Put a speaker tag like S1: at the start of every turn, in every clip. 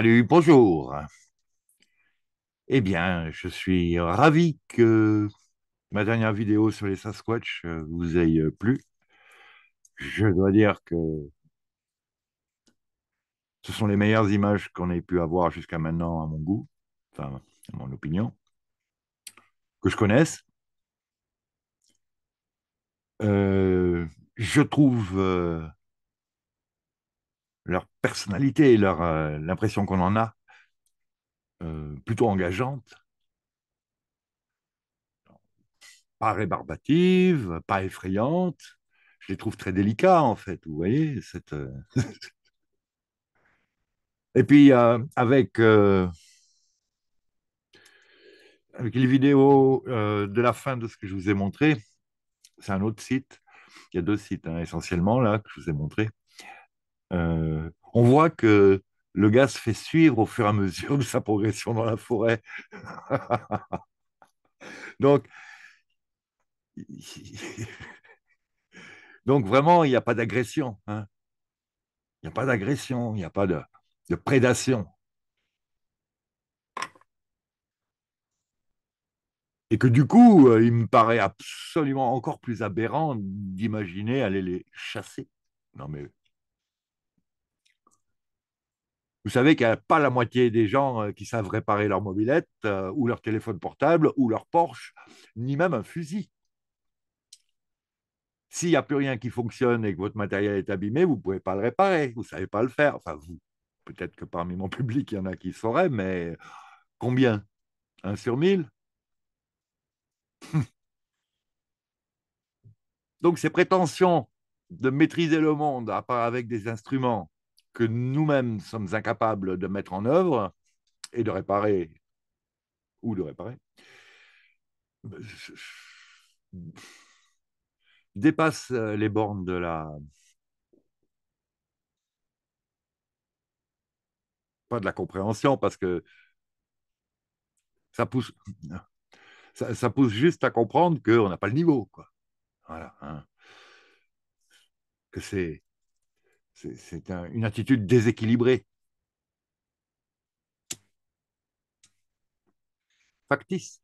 S1: Salut, bonjour. Eh bien, je suis ravi que ma dernière vidéo sur les Sasquatch euh, vous ait euh, plu. Je dois dire que ce sont les meilleures images qu'on ait pu avoir jusqu'à maintenant à mon goût, enfin à mon opinion, que je connaisse. Euh, je trouve leur personnalité et leur, euh, l'impression qu'on en a euh, plutôt engageante, pas rébarbative, pas effrayante. Je les trouve très délicats, en fait, vous voyez. Cette... Euh, et puis, avec, avec les vidéos de la fin de ce que je vous ai montré, c'est un autre site. Il y a deux sites, hein, essentiellement, là, que je vous ai montré. Euh, on voit que le gaz se fait suivre au fur et à mesure de sa progression dans la forêt. Donc, donc vraiment, il n'y a pas d'agression. Hein. Il n'y a pas d'agression, il n'y a pas de, de prédation. Et que du coup, euh, il me paraît absolument encore plus aberrant d'imaginer aller les chasser. Non mais vous savez qu'il n'y a pas la moitié des gens euh, qui savent réparer leur mobilette euh, ou leur téléphone portable ou leur Porsche, ni même un fusil. S'il n'y a plus rien qui fonctionne et que votre matériel est abîmé, vous ne pouvez pas le réparer, vous ne savez pas le faire. Enfin, vous, peut-être que parmi mon public, il y en a qui sauraient, mais combien Un sur mille Donc ces prétentions de maîtriser le monde, à part avec des instruments, que nous-mêmes sommes incapables de mettre en œuvre et de réparer, ou de réparer, dépasse euh, les bornes de la... pas de la compréhension, parce que ça pousse, ça, pousse juste à comprendre qu'on n'a pas le niveau. Quoi. Voilà. Hein. Que c'est c'est une attitude déséquilibrée. Factice.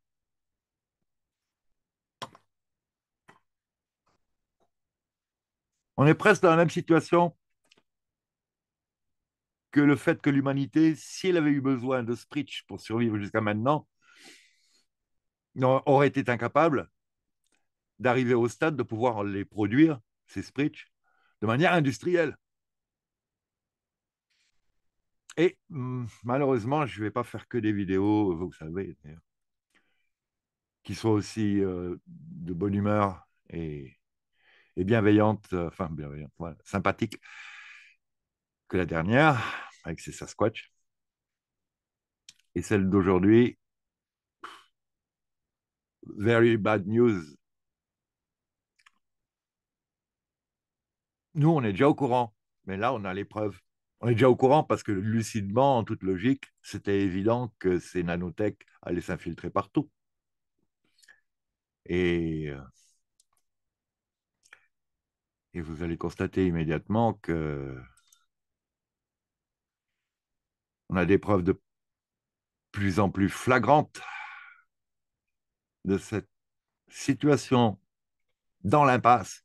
S1: On est presque dans la même situation que le fait que l'humanité, si elle avait eu besoin de Spritch pour survivre jusqu'à maintenant, aurait été incapable d'arriver au stade de pouvoir les produire, ces Spritch, de manière industrielle. Et mm, malheureusement, je ne vais pas faire que des vidéos, vous savez, qui soient aussi euh, de bonne humeur et, et bienveillantes, euh, enfin bienveillantes, sympathiques que la dernière, avec ses Sasquatch. Et celle d'aujourd'hui, very bad news. Nous, on est déjà au courant, mais là, on a l'épreuve on est déjà au courant parce que lucidement, en toute logique, c'était évident que ces nanotech allaient s'infiltrer partout. Euh, et, vous allez constater immédiatement que on a des preuves de plus en plus flagrantes de cette situation dans l'impasse,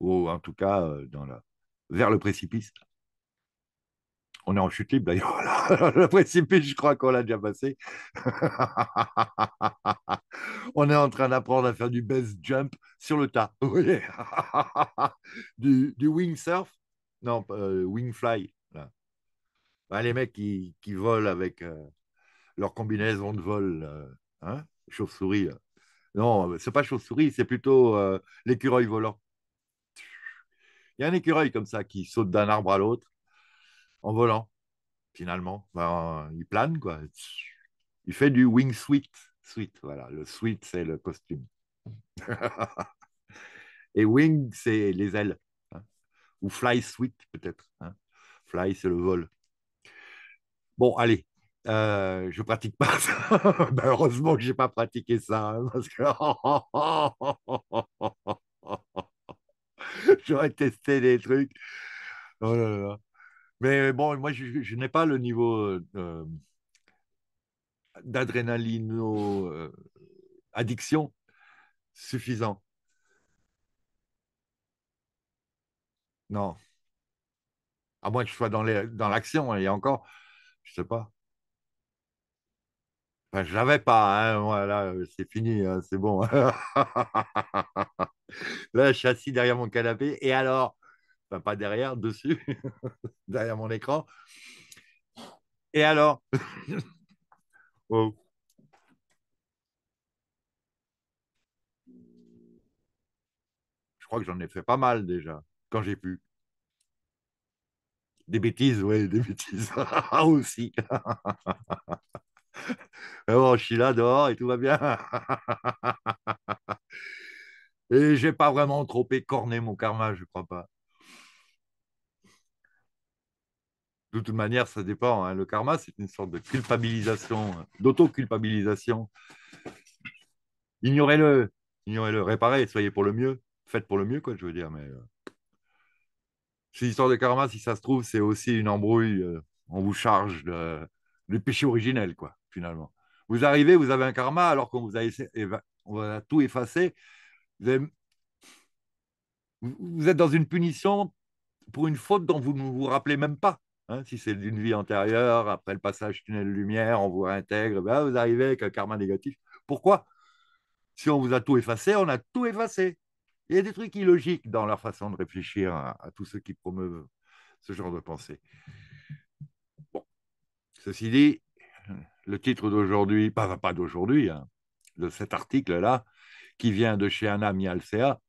S1: ou en tout cas euh, vers le précipice, on est en chute libre d'ailleurs. le précipice, je crois qu'on l'a déjà passé. on est en train d'apprendre à faire du best jump sur le tas. du, wing surf. Non, euh, wing fly. Bah, les mecs qui, volent avec euh, leur combinaison de vol. Euh, hein, chauve-souris. Non, c'est pas chauve-souris, c'est plutôt l'écureuil volant. Il y a un écureuil comme ça qui saute d'un arbre à l'autre en volant, finalement. Ben, il plane, quoi. Il fait du wing sweet suit, voilà. Le sweet c'est le costume. Et wing, c'est les ailes. Hein. Ou fly sweet peut-être. Hein. Fly, c'est le vol. Bon, allez, euh, je pratique pas ça. Ben, heureusement que n'ai pas pratiqué ça, hein, parce que j'aurais testé des trucs. Oh là là. Mais bon, moi, je, n'ai pas le niveau euh, d'adrénalino-addiction euh, suffisant. Non. À moins que je sois dans l'action, et hein, encore, je ne sais pas. Enfin, je l'avais pas, hein, voilà, c'est fini, hein, c'est bon. Là, je suis assis derrière mon canapé. Et alors, ben, pas derrière, dessus, derrière mon écran. Et alors oh. Je crois que j'en ai fait pas mal déjà, quand j'ai pu. Des bêtises, oui, des bêtises. Ah, aussi. Ah, je suis là dehors et tout va bien. et j'ai pas vraiment trop écorné mon karma, je crois pas. de toute manière, ça dépend. Hein. Le karma, c'est une sorte de culpabilisation, euh, d'auto-culpabilisation. Ignorez-le, ignorez-le, réparez, soyez pour le mieux, faites pour le mieux, quoi, je veux dire. Mais euh, cette histoire de karma, si ça se trouve, c'est aussi une embrouille. Euh, on vous charge de, du péché originel, quoi, finalement. Vous arrivez, vous avez un karma, alors qu'on vous a, on tout effacé. vous êtes dans une punition pour une faute dont vous ne vous rappelez même pas. Hein, si c'est d'une vie antérieure, après le passage tunnel-lumière, on vous réintègre, ben, vous arrivez avec un karma négatif. Pourquoi Si on vous a tout effacé, on a tout effacé. Il y a des trucs illogiques dans leur façon de réfléchir à, tous ceux qui promeuvent ce genre de pensée. Ceci dit, le titre d'aujourd'hui, pas, pas d'aujourd'hui, hein, de cet article-là, qui vient de chez Anna Mialcea,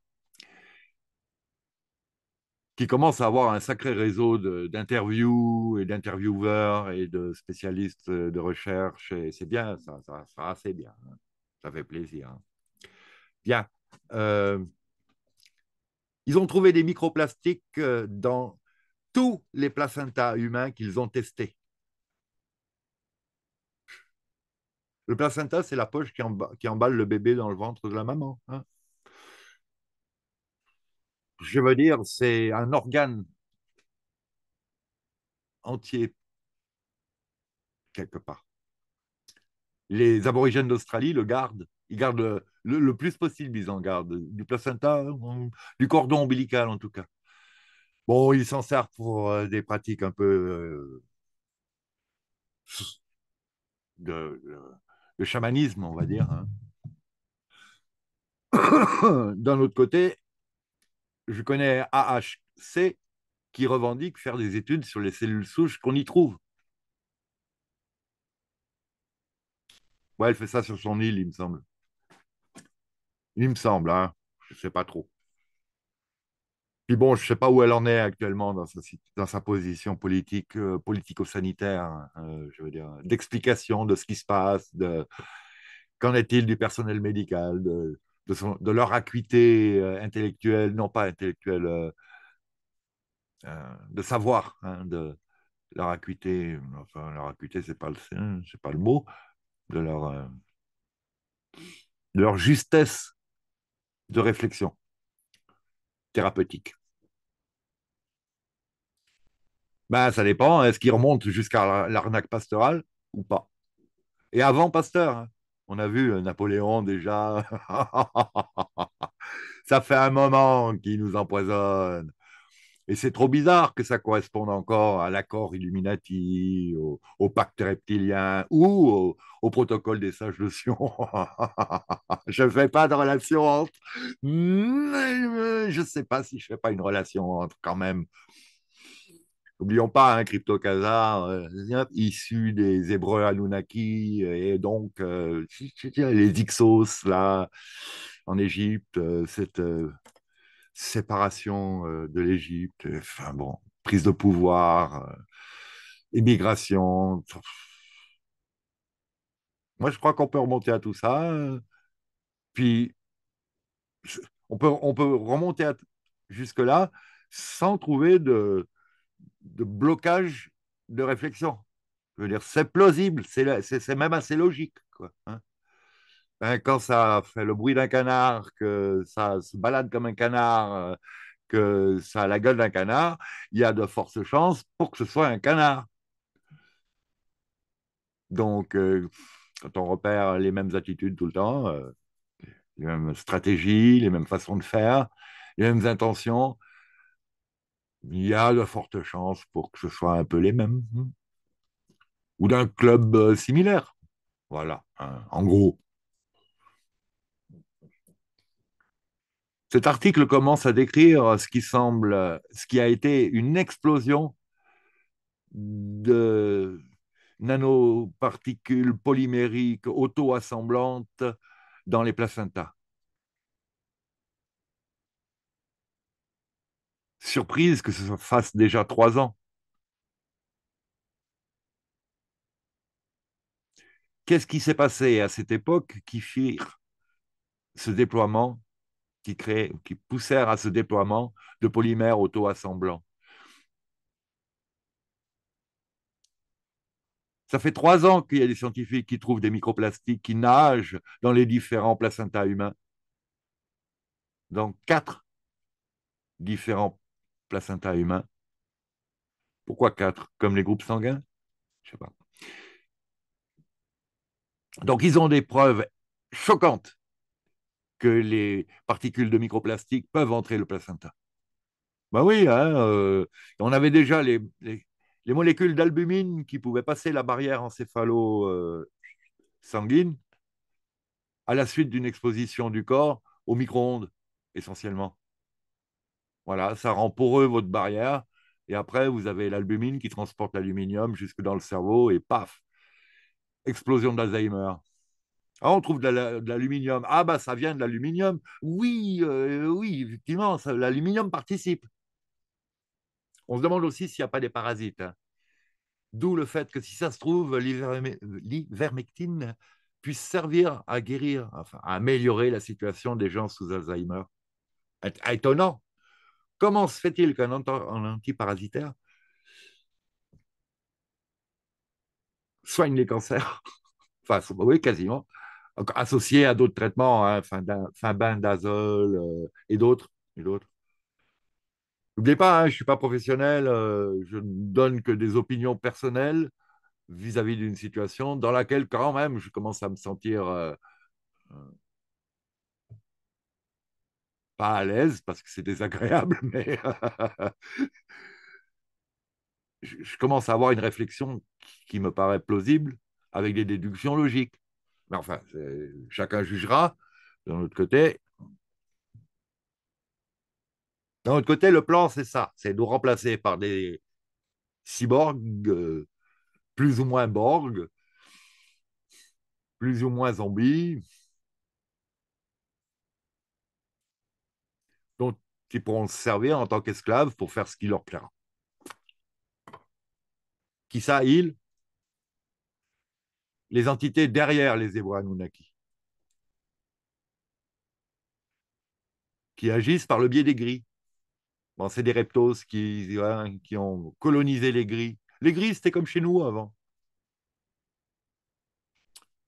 S1: qui commence à avoir un sacré réseau d'interviews et d'intervieweurs et de spécialistes euh, de recherche. Et c'est bien, ça, ça, assez c'est bien. Hein. Ça fait plaisir. Hein. Bien. Euh, ils ont trouvé des microplastiques euh, dans tous les placentas humains qu'ils ont testés. Le placenta, c'est la poche qui, emballe le bébé dans le ventre de la maman. Hein je veux dire, c'est un organe entier, quelque part. Les aborigènes d'Australie le gardent. Ils gardent le, plus possible, ils en gardent. Du placenta, du cordon ombilical en tout cas. Bon, ils s'en servent pour euh, des pratiques un peu euh, de, chamanisme, on va dire. Hein. D'un autre côté, je connais AHC qui revendique faire des études sur les cellules souches qu'on y trouve. Ouais, elle fait ça sur son île, il me semble. Il me semble, hein. Je ne sais pas trop. Puis bon, je ne sais pas où elle en est actuellement dans sa, dans sa position politique, euh, politico-sanitaire, hein, euh, je veux dire, d'explication de ce qui se passe, de qu'en est-il du personnel médical, de, leur acuité euh, intellectuelle, non pas intellectuelle, euh, euh, de savoir, hein, de leur acuité, enfin leur acuité, c'est pas le pas le mot, de leur, leur justesse de réflexion thérapeutique. Ben, ça dépend, est-ce qu'ils remonte jusqu'à l'arnaque pastorale ou pas Et avant Pasteur, hein. On a vu euh, Napoléon déjà. ça fait un moment qu'il nous empoisonne. Et c'est trop bizarre que ça corresponde encore à l'accord Illuminati, au, pacte reptilien ou au, au, protocole des sages de Sion. je ne fais pas de relation entre. Je ne sais pas si je ne fais pas une relation entre quand même N'oublions pas, un hein, Crypto Khazar, euh, issu des Hébreux Anunnaki, euh, et donc euh, les Ixos, là, en Égypte, cette séparation de l'Égypte, enfin bon, prise de pouvoir, immigration. Moi, je crois qu'on peut remonter à tout ça. Hein. Puis, on peut, on peut remonter jusque-là sans trouver de, de blocage de réflexion. Je veux dire, c'est plausible, c'est même assez logique. Hein. Hein, quand ça fait le bruit d'un canard, que ça se balade comme un canard, euh, que ça a la gueule d'un canard, il y a de fortes chances pour que ce soit un canard. Donc, euh, quand on repère les mêmes attitudes tout le temps, euh, les mêmes stratégies, les mêmes façons de faire, les mêmes intentions, il y a de fortes chances pour que ce soit un peu les mêmes. Hein. Ou d'un club euh, similaire. Voilà, hein, en gros. Cet article commence à décrire ce qui semble, ce qui a été une explosion de nanoparticules polymériques auto-assemblantes dans les placentas. surprise que ça fasse déjà trois ans. Qu'est-ce qui s'est passé à cette époque qui firent ce déploiement, qui, créait, qui poussèrent à ce déploiement de polymères auto-assemblants Ça fait trois ans qu'il y a des scientifiques qui trouvent des microplastiques qui nagent dans les différents placentas humains, dans quatre différents placenta humain. Pourquoi quatre Comme les groupes sanguins Je sais pas. Donc ils ont des preuves choquantes que les particules de microplastique peuvent entrer le placenta. Ben oui, hein, euh, on avait déjà les, molécules d'albumine qui pouvaient passer la barrière encéphalo-sanguine euh, à la suite d'une exposition du corps aux micro-ondes, essentiellement. Voilà, ça rend poreux votre barrière. Et après, vous avez l'albumine qui transporte l'aluminium jusque dans le cerveau et paf, explosion d'Alzheimer. Ah, on trouve de l'aluminium. Ah, bah, ça vient de l'aluminium. Oui, euh, oui, effectivement, l'aluminium participe. On se demande aussi s'il n'y a pas des parasites. Hein. D'où le fait que si ça se trouve, l'ivermectine puisse servir à guérir, enfin, à améliorer la situation des gens sous Alzheimer. Étonnant, Comment se fait-il qu'un antiparasitaire soigne les cancers Enfin, oui, quasiment. Associé à d'autres traitements, hein, fin bain d'azole euh, et d'autres. Et d'autres. N'oubliez pas, hein, je ne suis pas professionnel, euh, je ne donne que des opinions personnelles vis-à-vis d'une situation dans laquelle, quand même, je commence à me sentir euh, pas à l'aise parce que c'est désagréable, mais je commence à avoir une réflexion qui me paraît plausible avec des déductions logiques. Mais enfin, chacun jugera. D'un autre côté, d'un autre côté, le plan, c'est ça, c'est de nous remplacer par des cyborgs euh, plus ou moins borgs, plus ou moins zombies, qui pourront se servir en tant qu'esclaves pour faire ce qui leur plaira. Qui ça, ils Les entités derrière les Hébreux Anunnaki, qui agissent par le biais des Gris. Bon, c'est des reptos qui, hein, ont colonisé les Gris. Les Gris, c'était comme chez nous avant.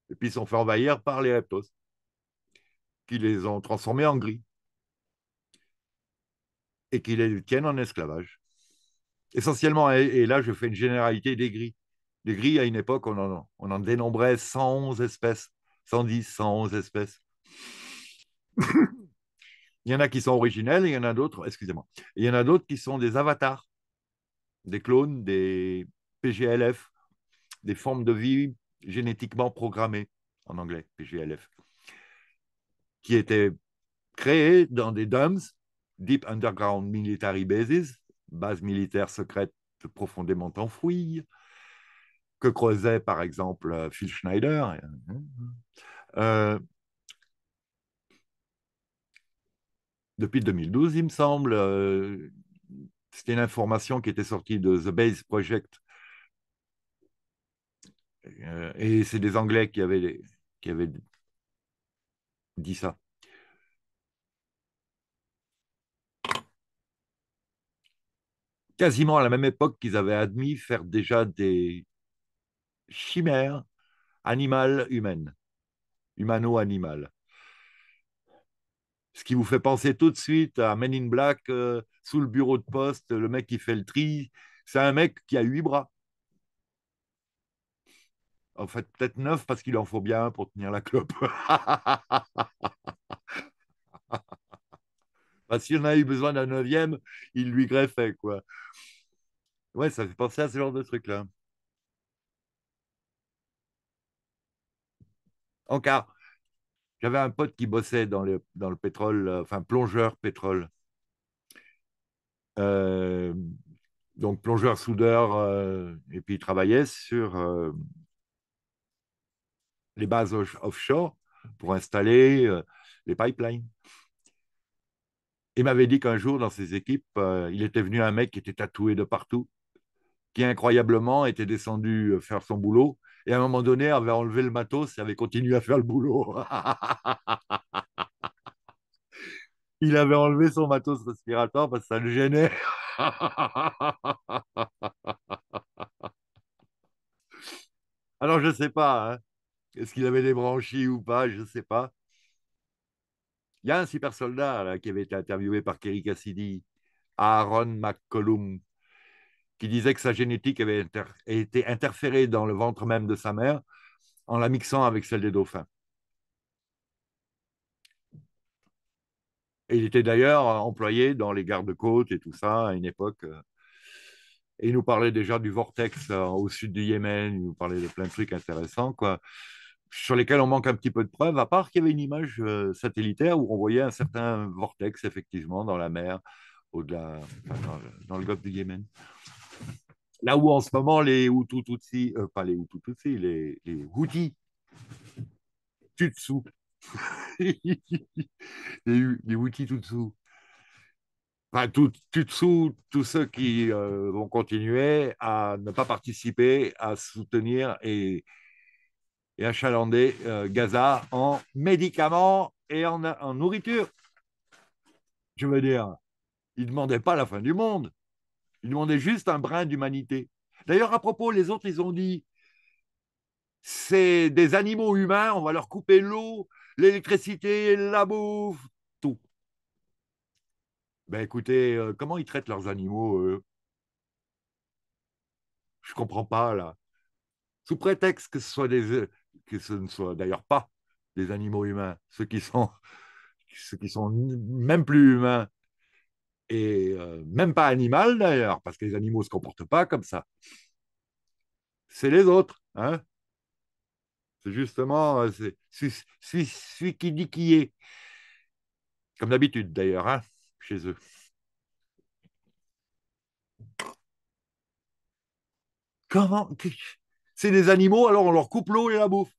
S1: Et puis, ils sont fait envahir par les reptos, qui les ont transformés en gris et qu'ils les tiennent en esclavage. Essentiellement, et, là je fais une généralité des gris. Les gris, à une époque, on en, dénombrait 111 espèces, 110, 111 espèces. il y en a qui sont originels, il y en a d'autres, excusez-moi, il y en a d'autres qui sont des avatars, des clones, des PGLF, des formes de vie génétiquement programmées, en anglais, PGLF, qui étaient créées dans des DUMS, Deep Underground Military Bases, Base Militaire secrètes profondément enfouies, que creusait par exemple euh, Phil Schneider. Euh, depuis 2012, il me semble, euh, c'était une information qui était sortie de The Base Project. et c'est des Anglais qui avaient, qui avaient dit ça. quasiment à la même époque qu'ils avaient admis faire déjà des chimères animales humaines, humano-animales. Ce qui vous fait penser tout de suite à Men in Black, euh, sous le bureau de poste, le mec qui fait le tri, c'est un mec qui a huit bras. En fait, peut-être neuf parce qu'il en faut bien un pour tenir la clope. si on a eu besoin d'un neuvième, il lui greffait, quoi. Ouais, ça fait penser à ce genre de truc-là. Encore, j'avais un pote qui bossait dans le, dans le pétrole, euh, enfin plongeur pétrole. Euh, donc plongeur, soudeur, euh, et puis il travaillait sur les bases offshore pour installer les pipelines. Il m'avait dit qu'un jour, dans ses équipes, euh, il était venu un mec qui était tatoué de partout, qui incroyablement était descendu euh, faire son boulot, et à un moment donné avait enlevé le matos et avait continué à faire le boulot. il avait enlevé son matos respiratoire parce que ça le gênait. Alors je ne sais pas, hein, est-ce qu'il avait des branchies ou pas, je ne sais pas. Il y a un super soldat qui avait été interviewé par Kerry Cassidy, Aaron McCollum, qui disait que sa génétique avait été interférée dans le ventre même de sa mère en la mixant avec celle des dauphins. il était d'ailleurs employé dans les gardes-côtes et tout ça à une époque. Euh, il nous parlait déjà du vortex euh, au sud du Yémen, il nous parlait de plein de trucs intéressants. Quoi sur lesquels on manque un petit peu de preuves, à part qu'il y avait une image euh, satellitaire où on voyait un certain vortex, effectivement, dans la mer, au-delà, dans, le golfe du Yémen. Là où en ce moment les Hutus tutsi euh, pas les Hutus tutsi les, les Houthis, les, les Houthis enfin tout, tous ceux qui euh, vont continuer à ne pas participer, à soutenir et et achalander euh, Gaza en médicaments et en, nourriture. Je veux dire, ils ne demandaient pas la fin du monde. Ils demandaient juste un brin d'humanité. D'ailleurs, à propos, les autres, ils ont dit, c'est des animaux humains, on va leur couper l'eau, l'électricité, la bouffe, tout. Ben écoutez, euh, comment ils traitent leurs animaux, eux Je comprends pas, là sous prétexte que ce soit des, que ce ne soit d'ailleurs pas des animaux humains, ceux qui sont, ceux qui sont même plus humains et euh, même pas animal d'ailleurs, parce que les animaux ne se comportent pas comme ça. C'est les autres. Hein c'est justement euh, celui qui dit qui est. Comme d'habitude d'ailleurs, hein, chez eux. Comment c'est des animaux, alors on leur coupe l'eau et la bouffe.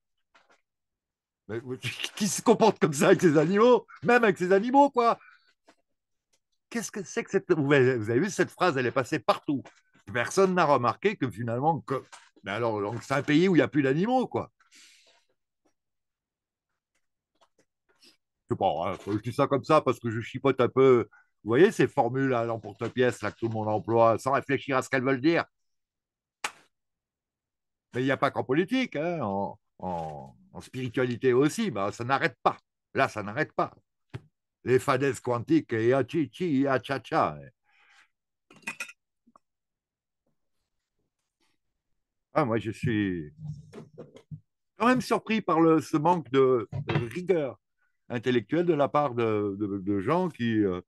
S1: qui se comporte comme ça avec ces animaux Même avec ces animaux, quoi Qu'est-ce que c'est que cette... Vous avez, vu, cette phrase, elle est passée partout. Personne n'a remarqué que finalement... Que... Mais alors, c'est un pays où il n'y a plus d'animaux, quoi. Je sais pas, hein, je dis ça comme ça parce que je chipote un peu. Vous voyez ces formules à hein, l'emporte-pièce que tout le monde emploie sans réfléchir à ce qu'elles veulent dire mais il n'y a pas qu'en politique, hein, en, spiritualité aussi, bah, ça n'arrête pas. Là, ça n'arrête pas. Les fadaises quantiques et achichi, ah, achacha. Ah, moi, je suis quand même surpris par le, ce manque de, rigueur intellectuelle de la part de, gens qui euh,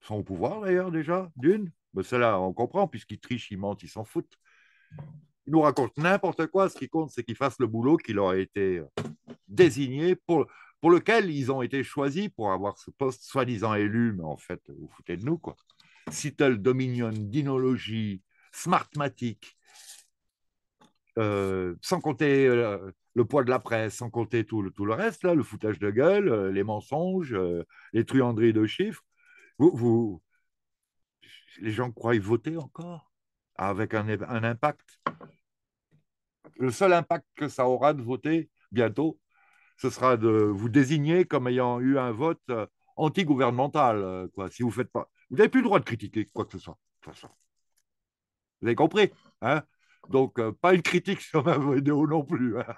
S1: sont au pouvoir, d'ailleurs, déjà, d'une. Mais cela, on comprend, puisqu'ils trichent, ils mentent, ils s'en foutent. Il nous raconte n'importe quoi. Ce qui compte, c'est qu'ils fassent le boulot qui leur a été euh, désigné, pour, pour lequel ils ont été choisis pour avoir ce poste soi-disant élu. Mais en fait, vous foutez de nous, quoi. Citel, Dominion, Dinologie, Smartmatic, euh, sans compter euh, le poids de la presse, sans compter tout le, tout le reste, là, le foutage de gueule, les mensonges, les truanderies de chiffres. Vous, les gens croient voter encore avec un impact le seul impact que ça aura de voter bientôt, ce sera de vous désigner comme ayant eu un vote euh, anti-gouvernemental. Euh, si vous faites pas, vous n'avez plus le droit de critiquer quoi que ce soit. Vous avez compris, hein Donc euh, pas une critique sur ma vidéo non plus. Hein.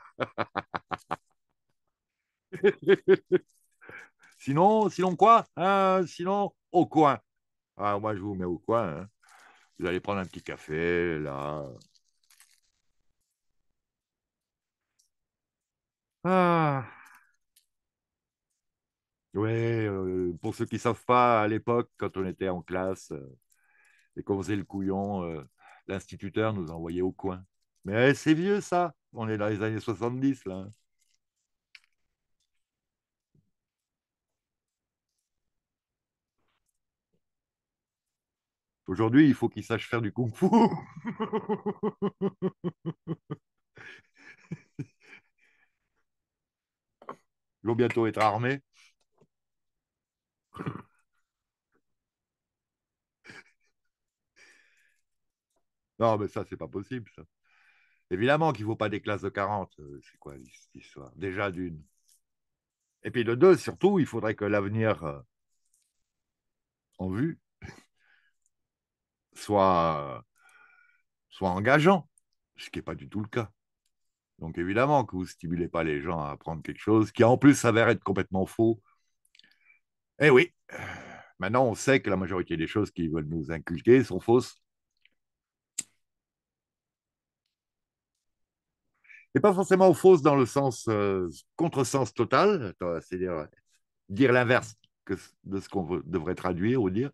S1: sinon, sinon quoi hein Sinon au coin. Ah, moi je vous mets au coin. vous allez prendre un petit café là. Ah. Ouais, euh, pour ceux qui savent pas, à l'époque, quand on était en classe euh, et qu'on faisait le couillon, euh, l'instituteur nous envoyait au coin. Mais eh, c'est vieux ça, on est dans les années 70 là. Hein. Aujourd'hui, il faut qu'il sache faire du kung-fu. bientôt être armé. Non, mais ça, c'est pas possible, Évidemment qu'il ne faut pas des classes de 40. Euh, c'est quoi l'histoire Déjà d'une. Et puis de deux, surtout, il faudrait que l'avenir euh, en vue soit, soit engageant, ce qui n'est pas du tout le cas. Donc évidemment que vous ne stimulez pas les gens à apprendre quelque chose qui en plus s'avère être complètement faux. Eh oui, maintenant on sait que la majorité des choses qu'ils veulent nous inculquer sont fausses. Et pas forcément fausses dans le sens euh, contre-sens total, c'est-à-dire euh, dire l'inverse de ce qu'on devrait traduire ou dire,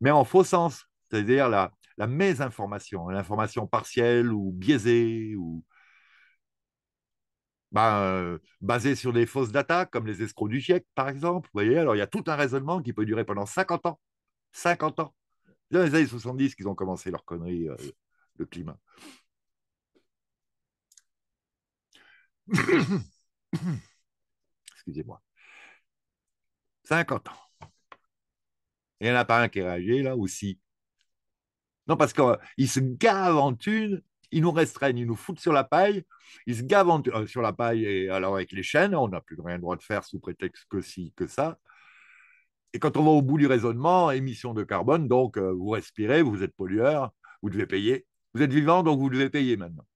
S1: mais en faux sens, c'est-à-dire la, la mésinformation, l'information partielle ou biaisée ou bah, euh, basé sur des fausses datas, comme les escrocs du GIEC, par exemple. Vous voyez, alors il y a tout un raisonnement qui peut durer pendant 50 ans. 50 ans. dans les années 70 qu'ils ont commencé leur connerie, euh, le climat. Excusez-moi. 50 ans. Il n'y en a pas un qui réagi là aussi. Non, parce qu'ils se gavent en thunes ils nous restreignent, ils nous foutent sur la paille, ils se gavent euh, sur la paille, et alors avec les chaînes, on n'a plus rien de droit de faire sous prétexte que si, que ça. Et quand on va au bout du raisonnement, émission de carbone, donc euh, vous respirez, vous êtes pollueur, vous devez payer. Vous êtes vivant, donc vous devez payer maintenant.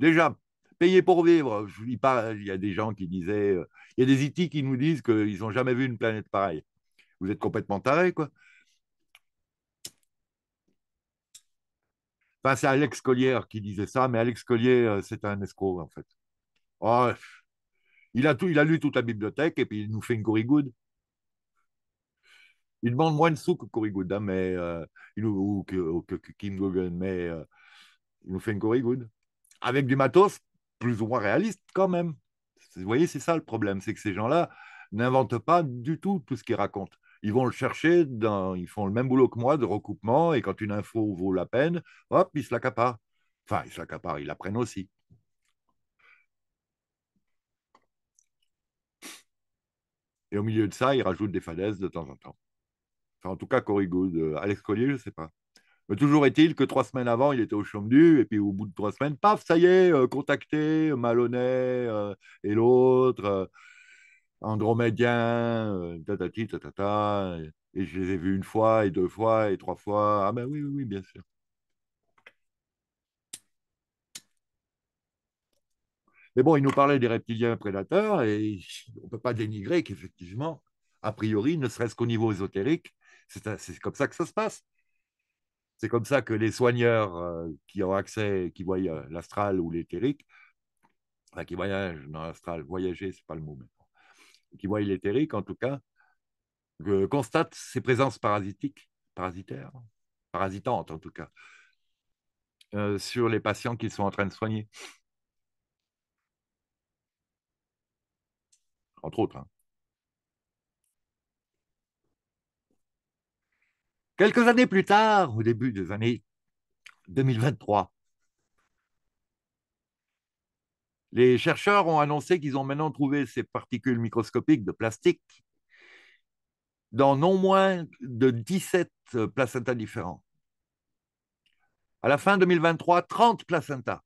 S1: Déjà, payer pour vivre. Il y a des gens qui disaient, euh, il y a des itis qui nous disent qu'ils n'ont jamais vu une planète pareille. Vous êtes complètement tarés, quoi. c'est Alex Collier qui disait ça, mais Alex Collier, euh, c'est un escroc, en fait. Ah, il, a tout, lu toute la bibliothèque et puis il nous fait une good Il demande moins de sous que Corrigood, hein, mais, euh, ou que, Kim Gogan, mais euh, il nous fait une good Avec du matos plus ou moins réaliste quand même. Vous voyez, c'est ça le problème, c'est que ces gens-là n'inventent pas du tout tout ce qu'ils racontent ils vont le chercher, dans, ils font le même boulot que moi de recoupement, et quand une info vaut la peine, hop, ils se l'accaparent. Enfin, ils se l'accaparent, ils la aussi. Et au milieu de ça, ils rajoutent des falaises de temps en temps. Enfin, en tout cas, Corrigo de euh, Alex Collier, je ne sais pas. Mais toujours est-il que trois semaines avant, il était au chôme du, et puis au bout de trois semaines, paf, ça y est, euh, contacté, Malonnet euh, et l'autre. Andromédien, euh, tatati, tatata. Et je les ai vus une fois, et deux fois, et trois fois. Ah ben oui, oui, bien sûr. Mais bon, il nous parlait des reptiliens prédateurs, et on ne peut pas dénigrer qu'effectivement, a priori, ne serait-ce qu'au niveau ésotérique, c'est comme ça que ça se passe. C'est comme ça que les soigneurs euh, qui ont accès, qui voient euh, l'astral ou l'éthérique, qui voyagent dans l'astral, voyager, n'est pas le mot, mais qui voient l'éthérique en tout cas, constate ces présences parasitiques, parasitaires, parasitantes en tout cas, euh, sur les patients qu'ils sont en train de soigner. Entre autres. Hein. Quelques années plus tard, au début des années 2023, Les chercheurs ont annoncé qu'ils ont maintenant trouvé ces particules microscopiques de plastique dans non moins de 17 placentas différents. À la fin 2023, 30 placentas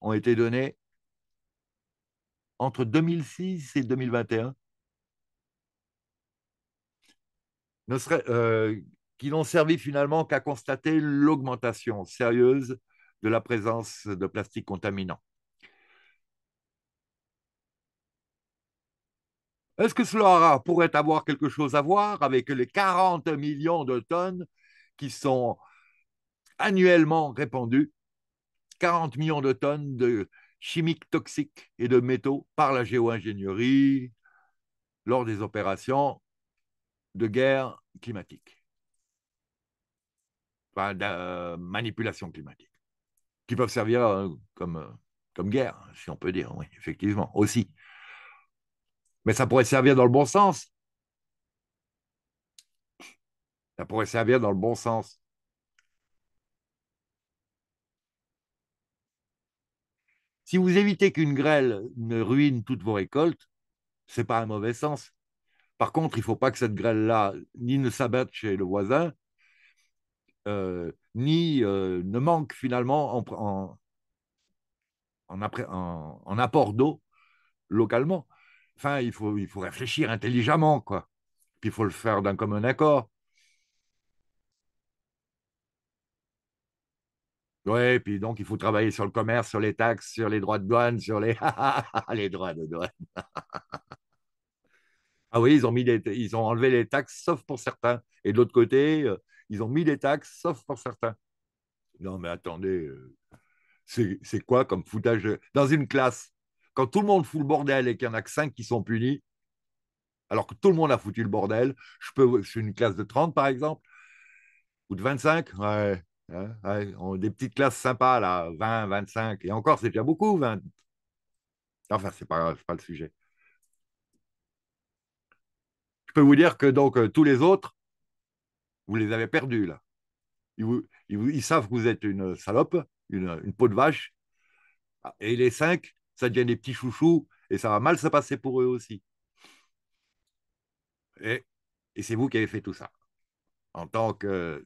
S1: ont été donnés entre 2006 et 2021, euh, qui n'ont servi finalement qu'à constater l'augmentation sérieuse de la présence de plastique contaminant. Est-ce que cela pourrait avoir quelque chose à voir avec les 40 millions de tonnes qui sont annuellement répandues 40 millions de tonnes de chimiques toxiques et de métaux par la géo-ingénierie lors des opérations de guerre climatique, enfin, de euh, manipulation climatique, qui peuvent servir euh, comme, euh, comme guerre, si on peut dire, oui, effectivement, aussi mais ça pourrait servir dans le bon sens. Ça pourrait servir dans le bon sens. Si vous évitez qu'une grêle ne ruine toutes vos récoltes, ce n'est pas un mauvais sens. Par contre, il ne faut pas que cette grêle-là ni ne s'abatte chez le voisin, euh, ni euh, ne manque finalement en apport d'eau localement enfin, il faut, il faut réfléchir intelligemment, quoi. Puis il faut le faire d'un commun accord. Oui, puis donc il faut travailler sur le commerce, sur les taxes, sur les droits de douane, sur les les droits de douane. ah oui, ils ont mis des... ils ont enlevé les taxes sauf pour certains et de l'autre côté, euh, ils ont mis des taxes sauf pour certains. Non mais attendez, euh, c'est quoi comme foutage dans une classe quand tout le monde fout le bordel et qu'il y en a que 5 qui sont punis, alors que tout le monde a foutu le bordel, je, peux, suis une classe de 30 par exemple, ou de 25, ouais, hein, des petites classes sympas là, 20, 25, et encore c'est déjà beaucoup, 20. Enfin, ce n'est pas, pas le sujet. Je peux vous dire que donc euh, tous les autres, vous les avez perdus là. Ils, ils, savent que vous êtes une salope, une, une peau de vache, et les cinq, ça devient des petits chouchous et ça va mal se passer pour eux aussi. Et, c'est vous qui avez fait tout ça. En tant que.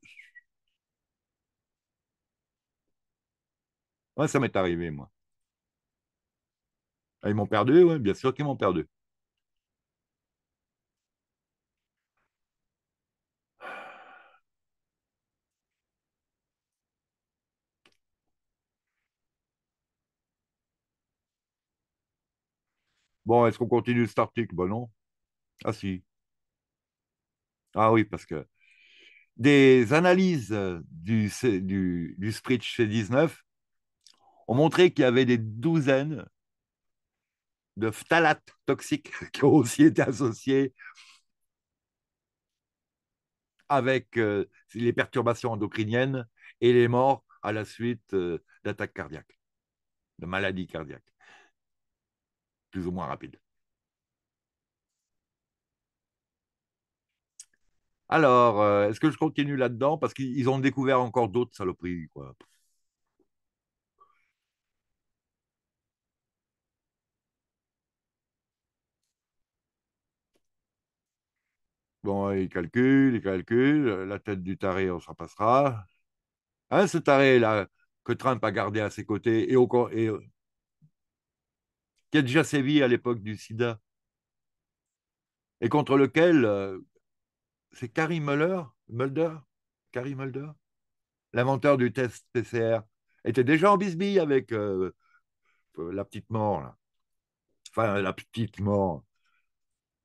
S1: Ouais, ça m'est arrivé, moi. Ah, ils m'ont perdu, oui, bien sûr qu'ils m'ont perdu. Bon, est-ce qu'on continue cet article Ben non. Ah si. Ah oui, parce que des analyses euh, du, du, Spritch C19 ont montré qu'il y avait des douzaines de phtalates toxiques qui ont aussi été associés avec euh, les perturbations endocriniennes et les morts à la suite euh, d'attaques cardiaques, de maladies cardiaques plus ou moins rapide. Alors, euh, est-ce que je continue là-dedans Parce qu'ils ont découvert encore d'autres saloperies. Quoi. Bon, il calcule, il calcule, euh, la tête du taré, on s'en passera. Hein, ce taré-là que Trump a gardé à ses côtés et, encore... et euh, qui a déjà sévi à l'époque du sida et contre lequel euh, c'est Carrie Muller, Mulder, Carrie Mulder, l'inventeur du test PCR, était déjà en bisbille avec euh, euh, la petite mort. Enfin, la petite mort.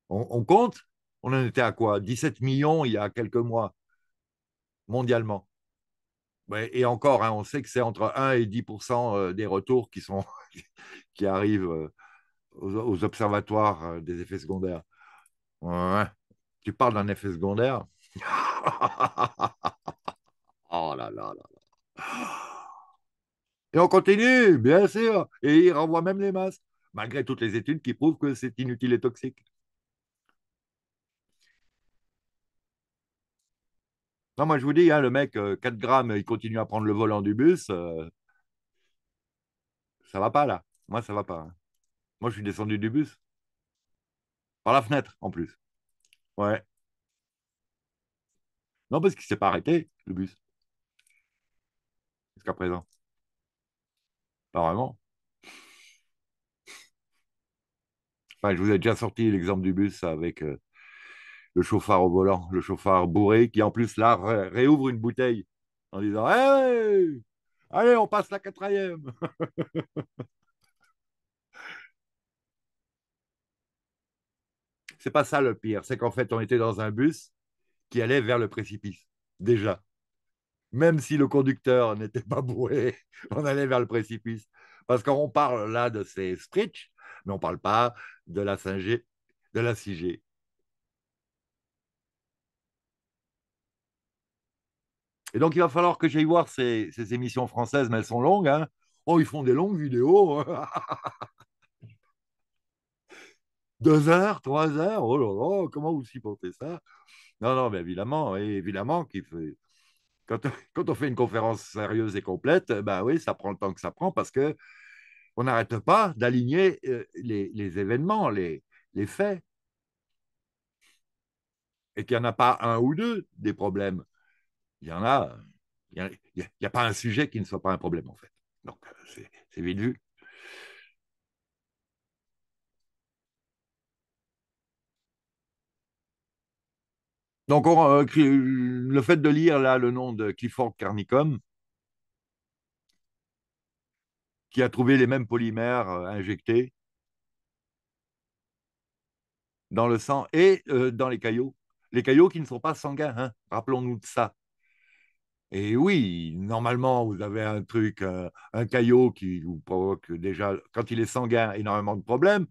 S1: On, compte On en était à quoi 17 millions il y a quelques mois, mondialement. et encore, hein, on sait que c'est entre 1 et 10 des retours qui sont qui arrive euh, aux, observatoires euh, des effets secondaires. Tu parles d'un effet secondaire Oh là là Et on continue, bien sûr. Et il renvoie même les masses, malgré toutes les études qui prouvent que c'est inutile et toxique. moi je vous dis, hein, le mec, 4 euh, grammes, il continue à prendre le volant du bus ça va pas là. Moi, ça va pas. Moi, je suis descendu du bus. Par la fenêtre, en plus. Ouais. Non, parce qu'il s'est pas arrêté, le bus. Jusqu'à présent. Pas vraiment. Enfin, je vous ai déjà sorti l'exemple du bus avec euh, le chauffard au volant, le chauffard bourré, qui en plus là réouvre une bouteille en disant hey eh, Allez, on passe la quatrième. c'est pas ça le pire, c'est qu'en fait, on était dans un bus qui allait vers le précipice, déjà. Même si le conducteur n'était pas bourré, on allait vers le précipice. Parce qu'on parle là de ces stretch, mais on ne parle pas de la 5G, de la 6G, Et donc, il va falloir que j'aille voir ces, ces, émissions françaises, mais elles sont longues. Hein. Oh, ils font des longues vidéos. Hein. Deux heures, trois heures, oh là là, comment vous supportez ça Non, non, mais évidemment, évidemment qu'il Quand, on fait une conférence sérieuse et complète, eh ben oui, ça prend le temps que ça prend parce que on n'arrête pas d'aligner euh, les, les, événements, les, les faits. Et qu'il n'y en a pas un ou deux des problèmes il y en a, il n'y a, pas un sujet qui ne soit pas un problème, en fait. Donc, euh, c'est vite vu. Donc, euh, euh, le fait de lire là le nom de Clifford Carnicom, qui a trouvé les mêmes polymères injectés dans le sang et dans les caillots. Les caillots qui ne sont pas sanguins, hein, rappelons-nous de ça. Et oui, normalement, vous avez un truc, euh, un, caillot qui vous provoque déjà, quand il est sanguin, énormément de problèmes.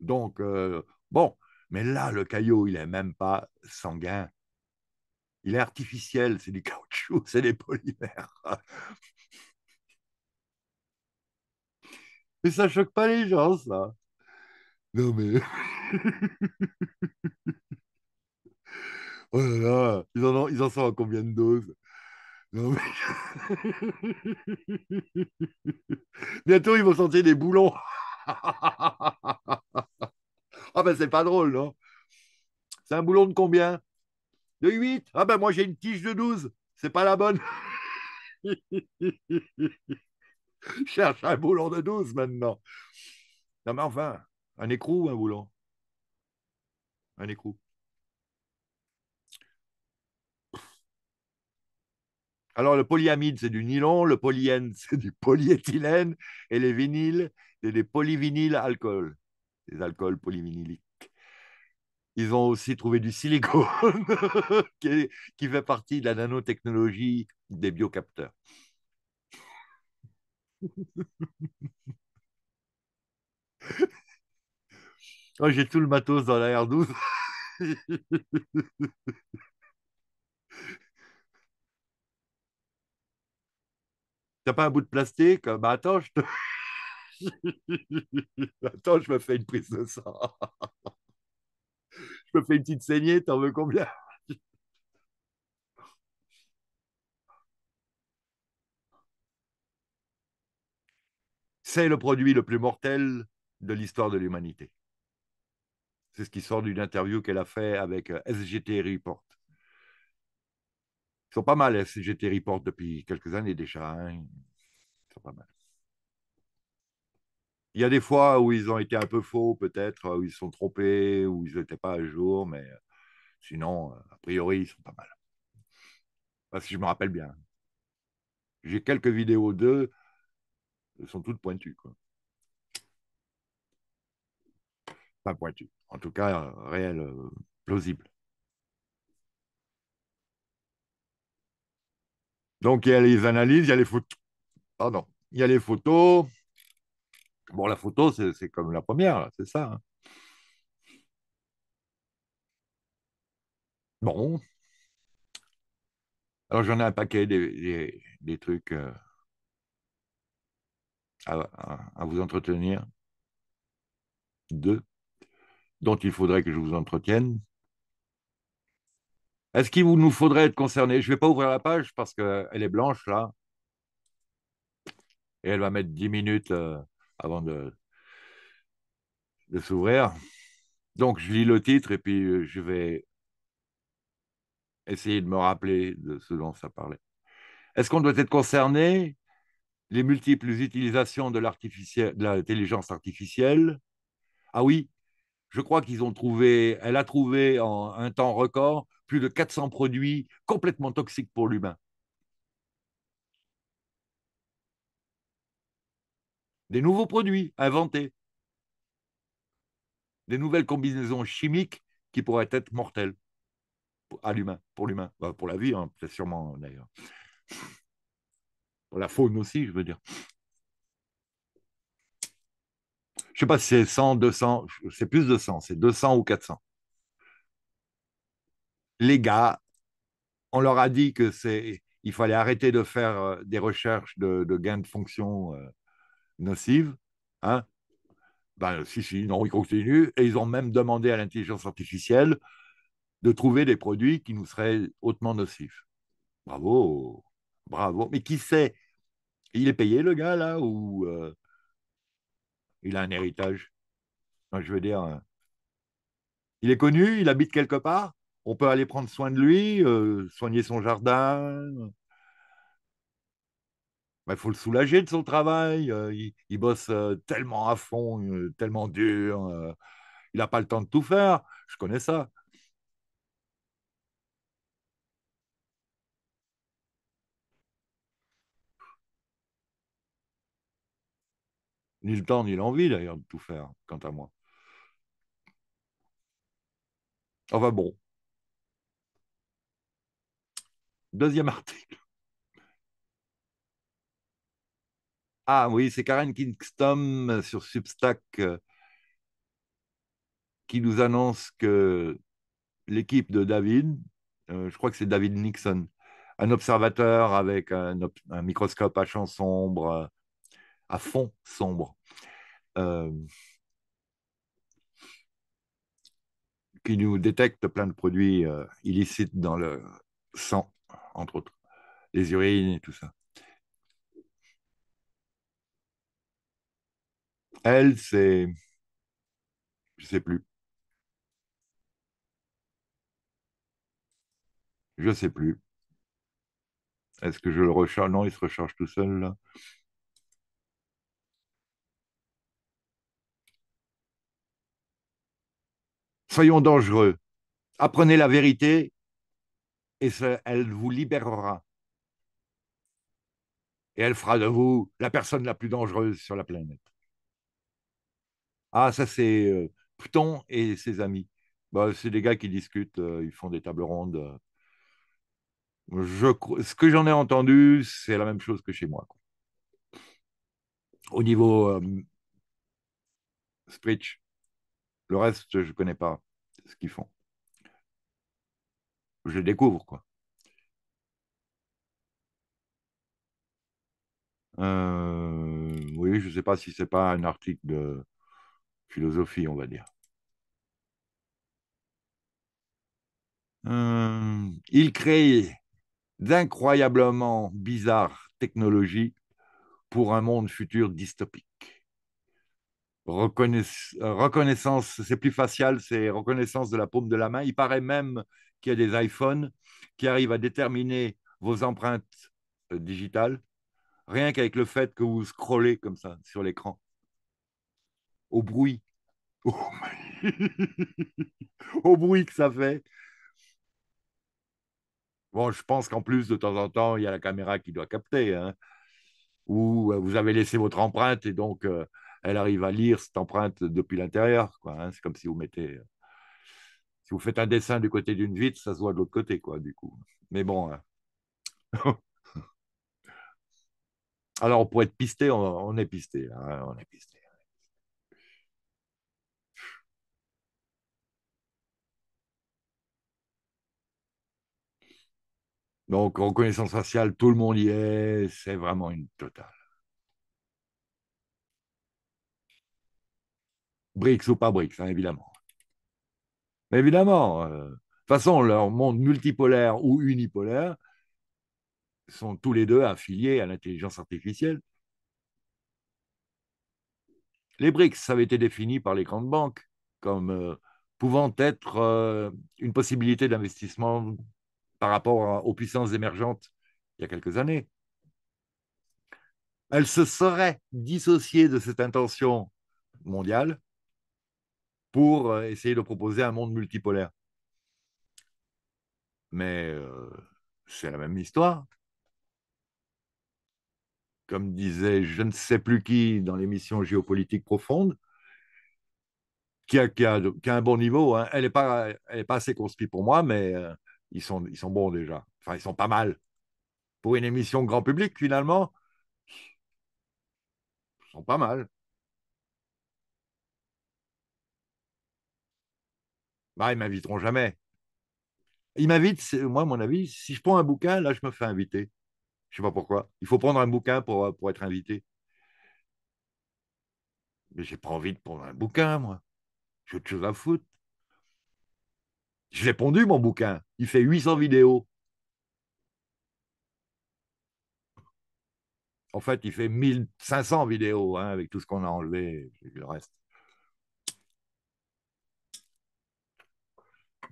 S1: Donc, euh, bon, mais là, le caillot, il n'est même pas sanguin. Il est artificiel, c'est du caoutchouc, c'est des polymères. Mais ça choque pas les gens, ça. Non, mais. oh là ils en, ont, ils en sont à combien de doses Bientôt, ils vont sentir des boulons. ah ben, c'est pas drôle, non C'est un boulon de combien De 8 Ah ben, moi, j'ai une tige de 12. C'est pas la bonne. Cherche un boulon de 12 maintenant. Non, mais enfin, un écrou ou un boulon Un écrou. Alors, le polyamide, c'est du nylon, le polyène, c'est du polyéthylène, et les vinyles, c'est des polyvinyles alcools, des alcools polyvinyliques. Ils ont aussi trouvé du silicone qui, fait partie de la nanotechnologie des biocapteurs. Oh, j'ai tout le matos dans la R12. pas un bout de plastique euh, Bah attends, je te. attends, je me fais une prise de sang. je me fais une petite saignée, t'en veux combien C'est le produit le plus mortel de l'histoire de l'humanité. C'est ce qui sort d'une interview qu'elle a fait avec euh, SGT Report. Ils sont pas mal, les Report, depuis quelques années déjà. Hein. Ils sont pas mal. Il y a des fois où ils ont été un peu faux, peut-être, où ils se sont trompés, où ils n'étaient pas à jour, mais euh, sinon, euh, a priori, ils sont pas mal. si je me rappelle bien. J'ai quelques vidéos d'eux, elles sont toutes pointues. Quoi. Pas pointues, en tout cas, euh, réelles, plausibles. Donc, il y a les analyses, il y a les photos. Pardon. Il y a les photos. Bon, la photo, c'est comme la première, c'est ça. Hein. Bon. Alors, j'en ai un paquet des, trucs euh, à, à, vous entretenir. Deux, dont il faudrait que je vous entretienne. Est-ce qu'il nous faudrait être concerné Je ne vais pas ouvrir la page parce qu'elle est blanche là. Et elle va mettre 10 minutes euh, avant de, de s'ouvrir. Donc je lis le titre et puis euh, je vais essayer de me rappeler de ce dont ça parlait. Est-ce qu'on doit être concerné Les multiples utilisations de l'intelligence artificielle. Ah oui, je crois qu'ils ont trouvé, elle a trouvé en un temps record plus de 400 produits complètement toxiques pour l'humain. Des nouveaux produits inventés. Des nouvelles combinaisons chimiques qui pourraient être mortelles à l'humain, pour l'humain, bah, pour la vie, hein, sûrement d'ailleurs. Pour la faune aussi, je veux dire. Je ne sais pas si c'est 100, 200, c'est plus de 100, c'est 200 ou 400 les gars, on leur a dit que c'est, il fallait arrêter de faire euh, des recherches de, gains de fonction euh, nocives. Hein ben, si, si, non, ils continuent. Et ils ont même demandé à l'intelligence artificielle de trouver des produits qui nous seraient hautement nocifs. Bravo, bravo. Mais qui sait Il est payé, le gars, là, ou euh, il a un héritage Je veux dire, hein. il est connu, il habite quelque part on peut aller prendre soin de lui, euh, soigner son jardin. Il faut le soulager de son travail. Euh, il, il, bosse euh, tellement à fond, tellement dur. il n'a pas le temps de tout faire. Je connais ça. Ni le temps, ni l'envie d'ailleurs de tout faire, quant à moi. Enfin bon, Deuxième article. Ah oui, c'est Karen Kingston euh, sur Substack euh, qui nous annonce que l'équipe de David, euh, je crois que c'est David Nixon, un observateur avec un, microscope à champ sombre, à fond sombre, qui nous détecte plein de produits illicites dans le sang entre autres, les urines et tout ça. Elle, c'est. Je sais plus. Je sais plus. Est-ce que je le recharge Non, il se recharge tout seul, là. Soyons dangereux. Apprenez la vérité et elle vous libérera. Et elle fera de vous la personne la plus dangereuse sur la planète. Ah, ça c'est euh, et ses amis. Bah, c'est des gars qui discutent, euh, ils font des tables rondes. Euh. Je, ce que j'en ai entendu, c'est la même chose que chez moi. Au niveau euh, speech, le reste, je ne connais pas ce qu'ils font je découvre, quoi. Euh, oui, je ne sais pas si c'est pas un article de philosophie, on va dire. Euh, il crée d'incroyablement bizarres technologies pour un monde futur dystopique. reconnaissance, c'est plus facial, c'est reconnaissance de la paume de la main. Il paraît même qui a des iPhones, qui arrive à déterminer vos empreintes euh, digitales, rien qu'avec le fait que vous scrollez comme ça sur l'écran, au bruit, au bruit que ça fait. Bon, je pense qu'en plus, de temps en temps, il y a la caméra qui doit capter, hein, ou euh, vous avez laissé votre empreinte et donc euh, elle arrive à lire cette empreinte depuis l'intérieur. Hein. c'est comme si vous mettez vous faites un dessin du côté d'une vitre, ça se voit de l'autre côté, quoi, du coup. Mais bon. Hein. Alors, pour être pisté, hein, on, est pisté. on est pisté. Donc, reconnaissance faciale, tout le monde y est, c'est vraiment une totale. Brix ou pas Brix, hein, évidemment. Évidemment. Euh, de toute façon, leur monde multipolaire ou unipolaire sont tous les deux affiliés à l'intelligence artificielle. Les BRICS avaient été définis par les grandes banques comme euh, pouvant être euh, une possibilité d'investissement par rapport aux puissances émergentes il y a quelques années. Elles se seraient dissociées de cette intention mondiale pour euh, essayer de proposer un monde multipolaire. Mais euh, c'est la même histoire. Comme disait je ne sais plus qui dans l'émission Géopolitique profonde, qui a, qui a, un bon niveau. Hein. Elle n'est pas, pas assez conspire pour moi, mais euh, ils, sont, ils sont bons déjà. Enfin, ils sont pas mal. Pour une émission grand public, finalement, ils sont pas mal. Bah, ils m'inviteront jamais. Ils m'invitent, moi, à mon avis, si je prends un bouquin, là, je me fais inviter. Je sais pas pourquoi. Il faut prendre un bouquin pour, euh, pour être invité. Mais n'ai pas envie de prendre un bouquin, moi. J'ai autre chose à foutre. Je pondu, mon bouquin. Il fait 800 vidéos. En fait, il fait 1500 vidéos hein, avec tout ce qu'on a enlevé le reste.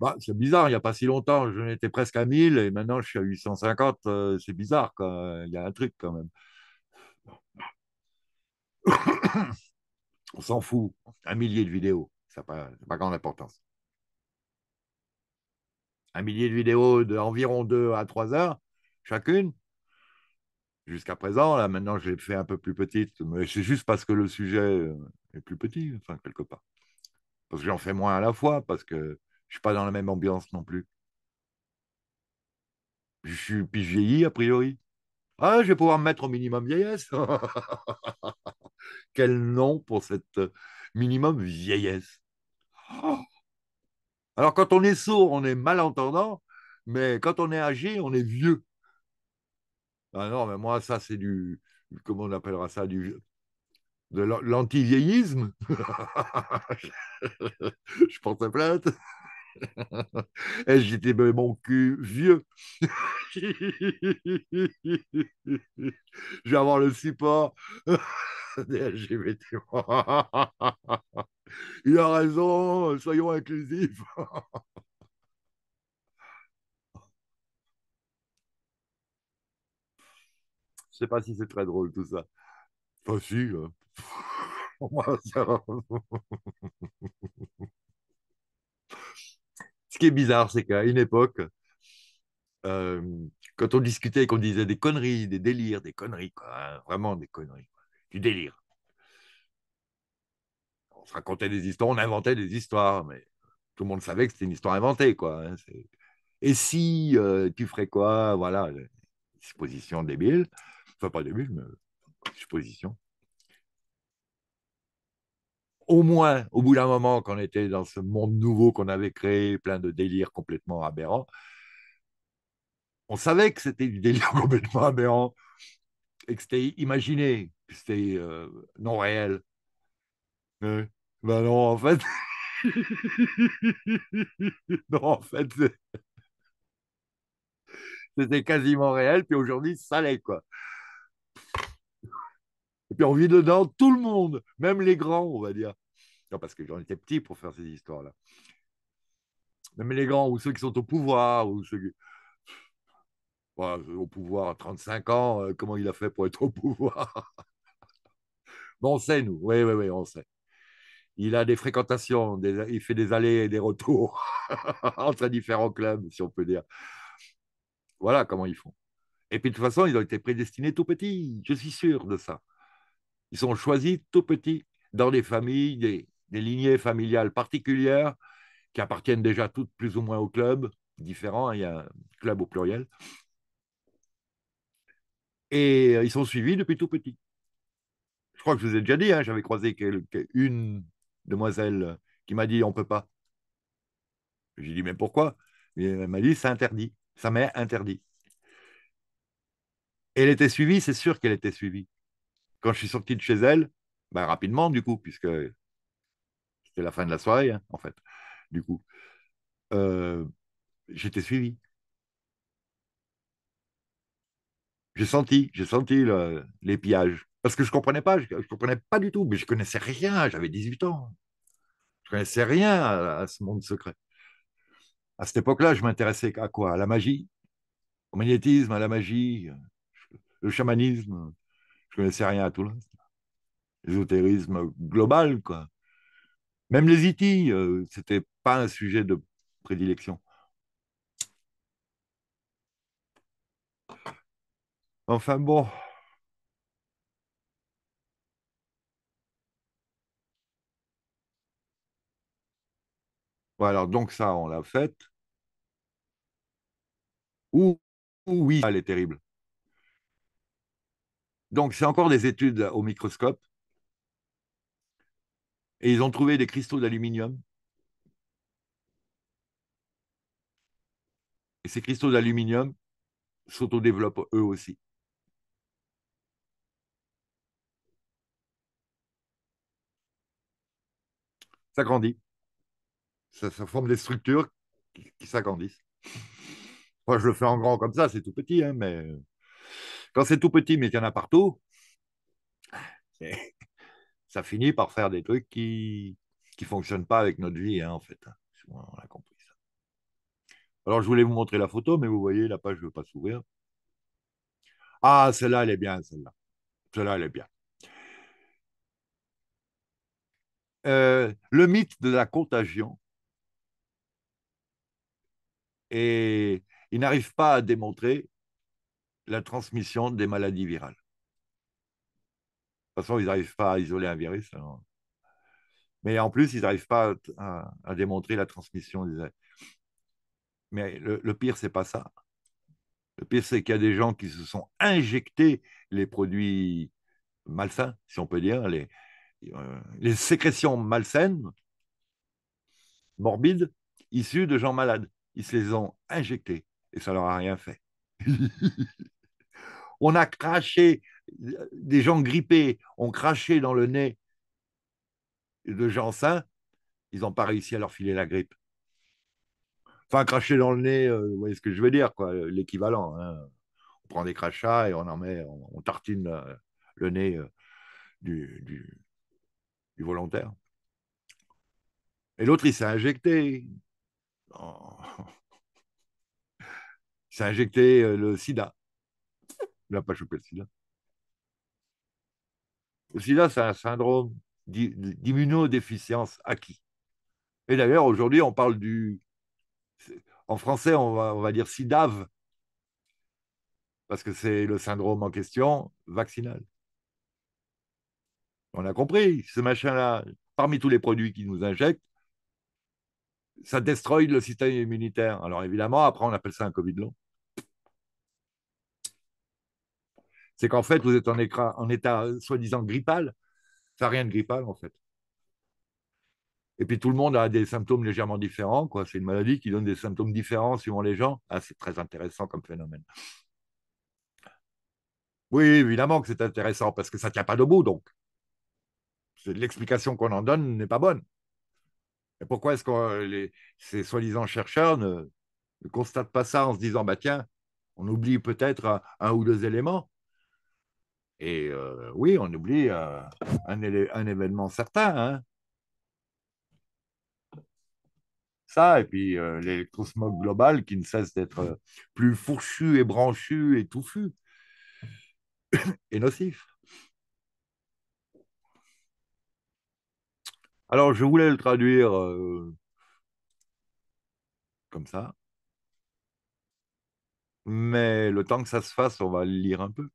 S1: Bah, c'est bizarre, il n'y a pas si longtemps, je n'étais presque à 1000 et maintenant je suis à 850. Euh, c'est bizarre, il y a un truc quand même. On s'en fout. Un millier de vidéos, ça n'a pas, pas, grande importance. Un millier de vidéos d'environ environ 2 à 3 heures chacune. Jusqu'à présent, là maintenant je l'ai fait un peu plus petite, mais c'est juste parce que le sujet euh, est plus petit, enfin quelque part. Parce que j'en fais moins à la fois, parce que je suis pas dans la même ambiance non plus. Je suis, puis a priori. Ah, je vais pouvoir me mettre au minimum vieillesse. Quel nom pour cette euh, minimum vieillesse. Oh. Alors quand on est sourd, on est malentendant, mais quand on est âgé, on est vieux. Ah non, mais moi, ça, c'est du, comment on appellera ça, du, de l'anti-vieillisme. je porte plainte. Eh, J'étais ben, mon cul vieux. Je vais avoir le support des LGBT. Il a raison, soyons inclusifs. Je sais pas si c'est très drôle tout ça. Pas si. Hein. ce qui est bizarre, c'est qu'à une époque, euh, quand on discutait et qu'on disait des conneries, des délires, des conneries, hein, vraiment des conneries, du délire. On se racontait des histoires, on inventait des histoires, mais tout le monde savait que c'était une histoire inventée, quoi. Hein, et si euh, tu ferais quoi Voilà, supposition débile, enfin pas débile, mais euh, supposition au moins, au bout d'un moment, qu'on était dans ce monde nouveau qu'on avait créé, plein de délires complètement aberrants, on savait que c'était du délire complètement aberrant et que c'était imaginé, que c'était euh, non réel. Mais, ben non, en fait. non, en fait, c'était quasiment réel, puis aujourd'hui, ça l'est, quoi. Et puis on vit dedans tout le monde, même les grands, on va dire. Non, parce que j'en étais petit pour faire ces histoires-là. Même les grands, ou ceux qui sont au pouvoir, ou ceux qui. au pouvoir à 35 ans, euh, comment il a fait pour être au pouvoir bon, On sait, nous. Oui, oui, oui, on sait. Il a des fréquentations, il fait des allées et des retours entre différents clubs, si on peut dire. Voilà comment ils font. Et puis de toute façon, ils ont été prédestinés tout petits, je suis sûr de ça. Ils sont choisis tout petits dans des familles, des, lignées familiales particulières qui appartiennent déjà toutes plus ou moins au club, différents, hein, il y a un club au pluriel. Et euh, ils sont suivis depuis tout petit. Je crois que je vous ai déjà dit, hein, j'avais croisé une demoiselle qui m'a dit on ne peut pas. J'ai dit mais pourquoi Elle m'a dit c'est interdit, ça m'est interdit. Elle était suivie, c'est sûr qu'elle était suivie. Quand je suis sorti de chez elle, ben, rapidement, du coup, puisque c'était la fin de la soirée, hein, en fait, du coup, euh, j'étais suivi. J'ai senti, j'ai senti les pillages. Parce que je ne comprenais pas, je ne comprenais pas du tout, mais je ne connaissais rien, j'avais 18 ans. Je ne connaissais rien à, ce monde secret. À cette époque-là, je m'intéressais à quoi À la magie, au magnétisme, à la magie, euh, le chamanisme, ne connaissais rien à tout le reste. global, quoi. Même les IT, e euh, c'était pas un sujet de prédilection. Enfin bon. voilà donc ça, on l'a fait. Ou oui, elle est terrible. Donc, c'est encore des études au microscope. Et ils ont trouvé des cristaux d'aluminium. Et ces cristaux d'aluminium s'autodéveloppent eux aussi. Ça grandit. Ça, forme des structures qui, s'agrandissent. Moi, je le fais en grand comme ça, c'est tout petit, hein, mais quand c'est tout petit, mais qu'il y en a partout, ça finit par faire des trucs qui ne fonctionnent pas avec notre vie, hein, en fait. On a compris ça. Alors, je voulais vous montrer la photo, mais vous voyez, la page ne veut pas s'ouvrir. Ah, celle-là, elle est bien, celle-là. Celle-là, elle est bien. Euh, le mythe de la contagion. Et il n'arrive pas à démontrer la transmission des maladies virales. De toute façon, ils n'arrivent pas à isoler un virus. Hein. Mais en plus, ils n'arrivent pas à, démontrer la transmission Mais le, pire, pire, c'est pas ça. Le pire, c'est qu'il y a des gens qui se sont injectés les produits malsains, si on peut dire, les, euh, sécrétions malsaines, morbides, issues de gens malades. Ils se les ont injectés et ça leur a rien fait. On a craché, euh, des gens grippés ont craché dans le nez de gens sains, ils n'ont pas réussi à leur filer la grippe. Enfin, cracher dans le nez, euh, vous voyez ce que je veux dire, quoi, l'équivalent. Hein. On prend des crachats et on en met, on, tartine le nez euh, du, volontaire. Et l'autre, il s'est injecté. Oh. Il s'est injecté le sida. Il n'a pas chopé le sida. Le sida, c'est un syndrome d'immunodéficience acquis. Et d'ailleurs, aujourd'hui, on parle du. En français, on va, dire SIDAV, parce que c'est le syndrome en question vaccinal. On a compris, ce machin-là, parmi tous les produits qu'il nous injectent, ça détruit le système immunitaire. Alors évidemment, après, on appelle ça un Covid long. c'est qu'en fait, vous êtes en, état euh, soi-disant grippal. Ça n'a rien de grippal, en fait. Et puis tout le monde a des symptômes légèrement différents. Quoi. C'est une maladie qui donne des symptômes différents suivant les gens. Ah, c'est très intéressant comme phénomène. Oui, évidemment que c'est intéressant parce que ça ne tient pas debout, donc. L'explication qu'on en donne n'est pas bonne. Et pourquoi est-ce que euh, ces soi-disant chercheurs ne, constatent pas ça en se disant, bah tiens, on oublie peut-être un ou deux éléments et euh, oui, on oublie euh, un, événement certain. Hein. Ça, et puis euh, l'électrosmog global qui ne cesse d'être euh, plus fourchu et branchu et touffu et nocif. Alors, je voulais le traduire comme ça. Mais le temps que ça se fasse, on va le lire un peu.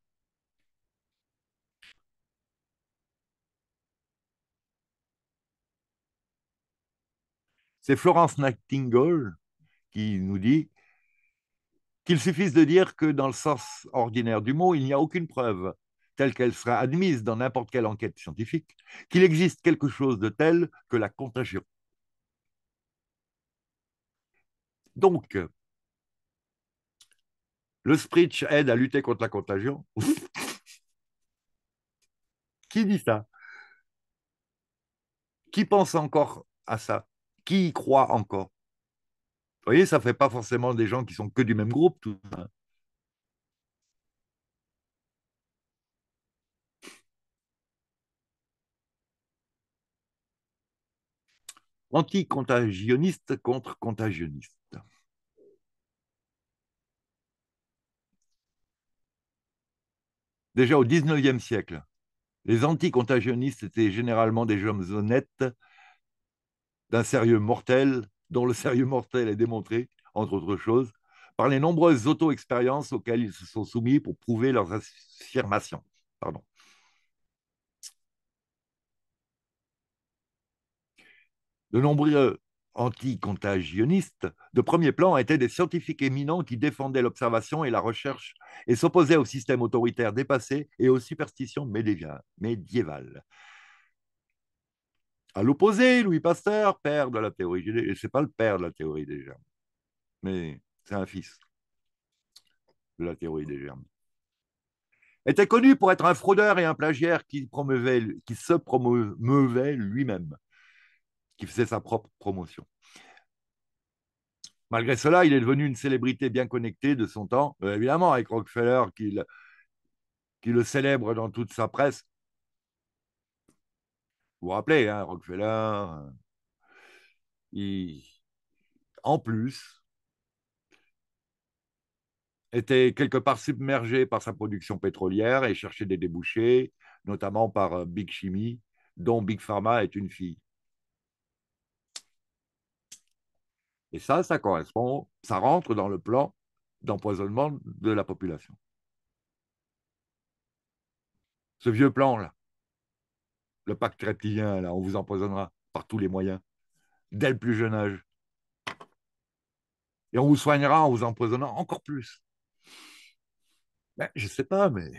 S1: C'est Florence Nightingale qui nous dit qu'il suffit de dire que dans le sens ordinaire du mot, il n'y a aucune preuve, telle qu'elle sera admise dans n'importe quelle enquête scientifique, qu'il existe quelque chose de tel que la contagion. Donc, le spritch aide à lutter contre la contagion. Qui dit ça Qui pense encore à ça qui y croit encore Vous voyez, ça ne fait pas forcément des gens qui sont que du même groupe. Tout ça. contre contagionniste. Déjà au XIXe siècle, les anticontagionistes étaient généralement des hommes honnêtes d'un sérieux mortel, dont le sérieux mortel est démontré, entre autres choses, par les nombreuses auto-expériences auxquelles ils se sont soumis pour prouver leurs affirmations. Pardon. De nombreux anti de premier plan étaient des scientifiques éminents qui défendaient l'observation et la recherche et s'opposaient au système autoritaire dépassé et aux superstitions médiévales. À l'opposé, Louis Pasteur, père de la théorie. Ce n'est pas le père de la théorie des germes, mais c'est un fils de la théorie des germes. Était connu pour être un fraudeur et un plagiaire qui, qui se promeuvait lui-même, qui faisait sa propre promotion. Malgré cela, il est devenu une célébrité bien connectée de son temps, euh, évidemment avec Rockefeller qui le célèbre dans toute sa presse, vous vous rappelez, hein, Rockefeller, euh, il, en plus, était quelque part submergé par sa production pétrolière et cherchait des débouchés, notamment par euh, Big Chimie, dont Big Pharma est une fille. Et ça, ça correspond, ça rentre dans le plan d'empoisonnement de la population. Ce vieux plan-là le pacte reptilien, là, on vous empoisonnera par tous les moyens, dès le plus jeune âge. Et on vous soignera en vous empoisonnant encore plus. Ben, je ne sais pas, mais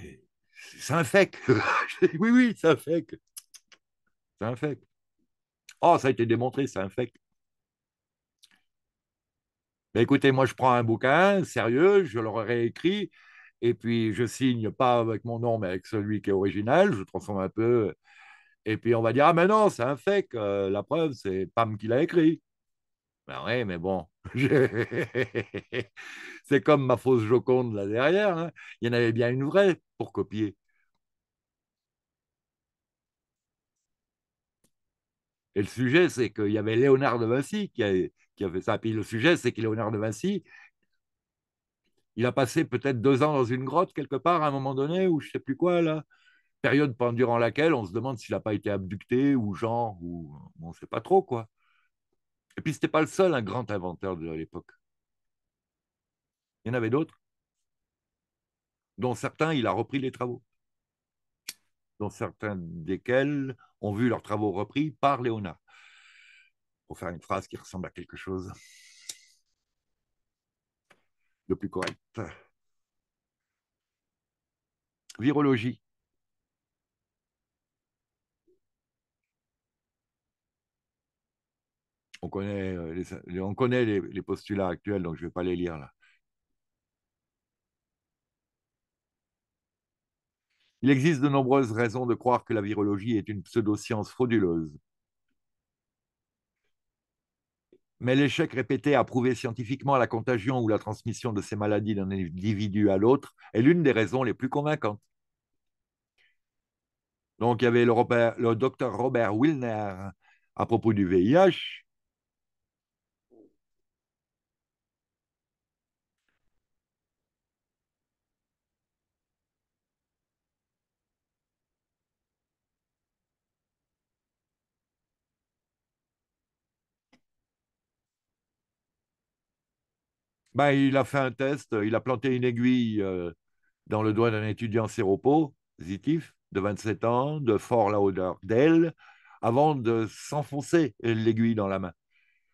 S1: c'est un fake. oui, oui, c'est un fake. C'est un fake. Oh, ça a été démontré, c'est un fake. Ben, écoutez, moi, je prends un bouquin sérieux, je le réécris, et puis je signe pas avec mon nom, mais avec celui qui est original. Je transforme un peu et puis on va dire, ah mais non, c'est un fake, euh, la preuve, c'est Pam qui l'a écrit. Ben oui, mais bon, c'est comme ma fausse Joconde là derrière, hein. il y en avait bien une vraie pour copier. Et le sujet, c'est qu'il y avait Léonard de Vinci qui a fait fait ça. Puis le sujet, c'est que Léonard de Vinci, il a passé peut-être deux ans dans une grotte quelque part à un moment donné, ou je ne sais plus quoi, là période pendant laquelle on se demande s'il n'a pas été abducté ou genre, ou on ne sait pas trop quoi. Et puis, ce n'était pas le seul un grand inventeur de l'époque. Il y en avait d'autres, dont certains, il a repris les travaux, dont certains desquels ont vu leurs travaux repris par Léonard, pour faire une phrase qui ressemble à quelque chose de plus correct. Virologie. Euh, on connaît, les, on connaît les, postulats actuels, donc je ne vais pas les lire là. Il existe de nombreuses raisons de croire que la virologie est une pseudo-science frauduleuse. Mais l'échec répété à prouver scientifiquement la contagion ou la transmission de ces maladies d'un individu à l'autre est l'une des raisons les plus convaincantes. Donc, il y avait le docteur Robert Wilner à propos du VIH, ben, il a fait un test, euh, il a planté une aiguille euh, dans le doigt d'un étudiant séropositif de 27 ans, de fort la odeur d'elle, avant de s'enfoncer l'aiguille dans la main.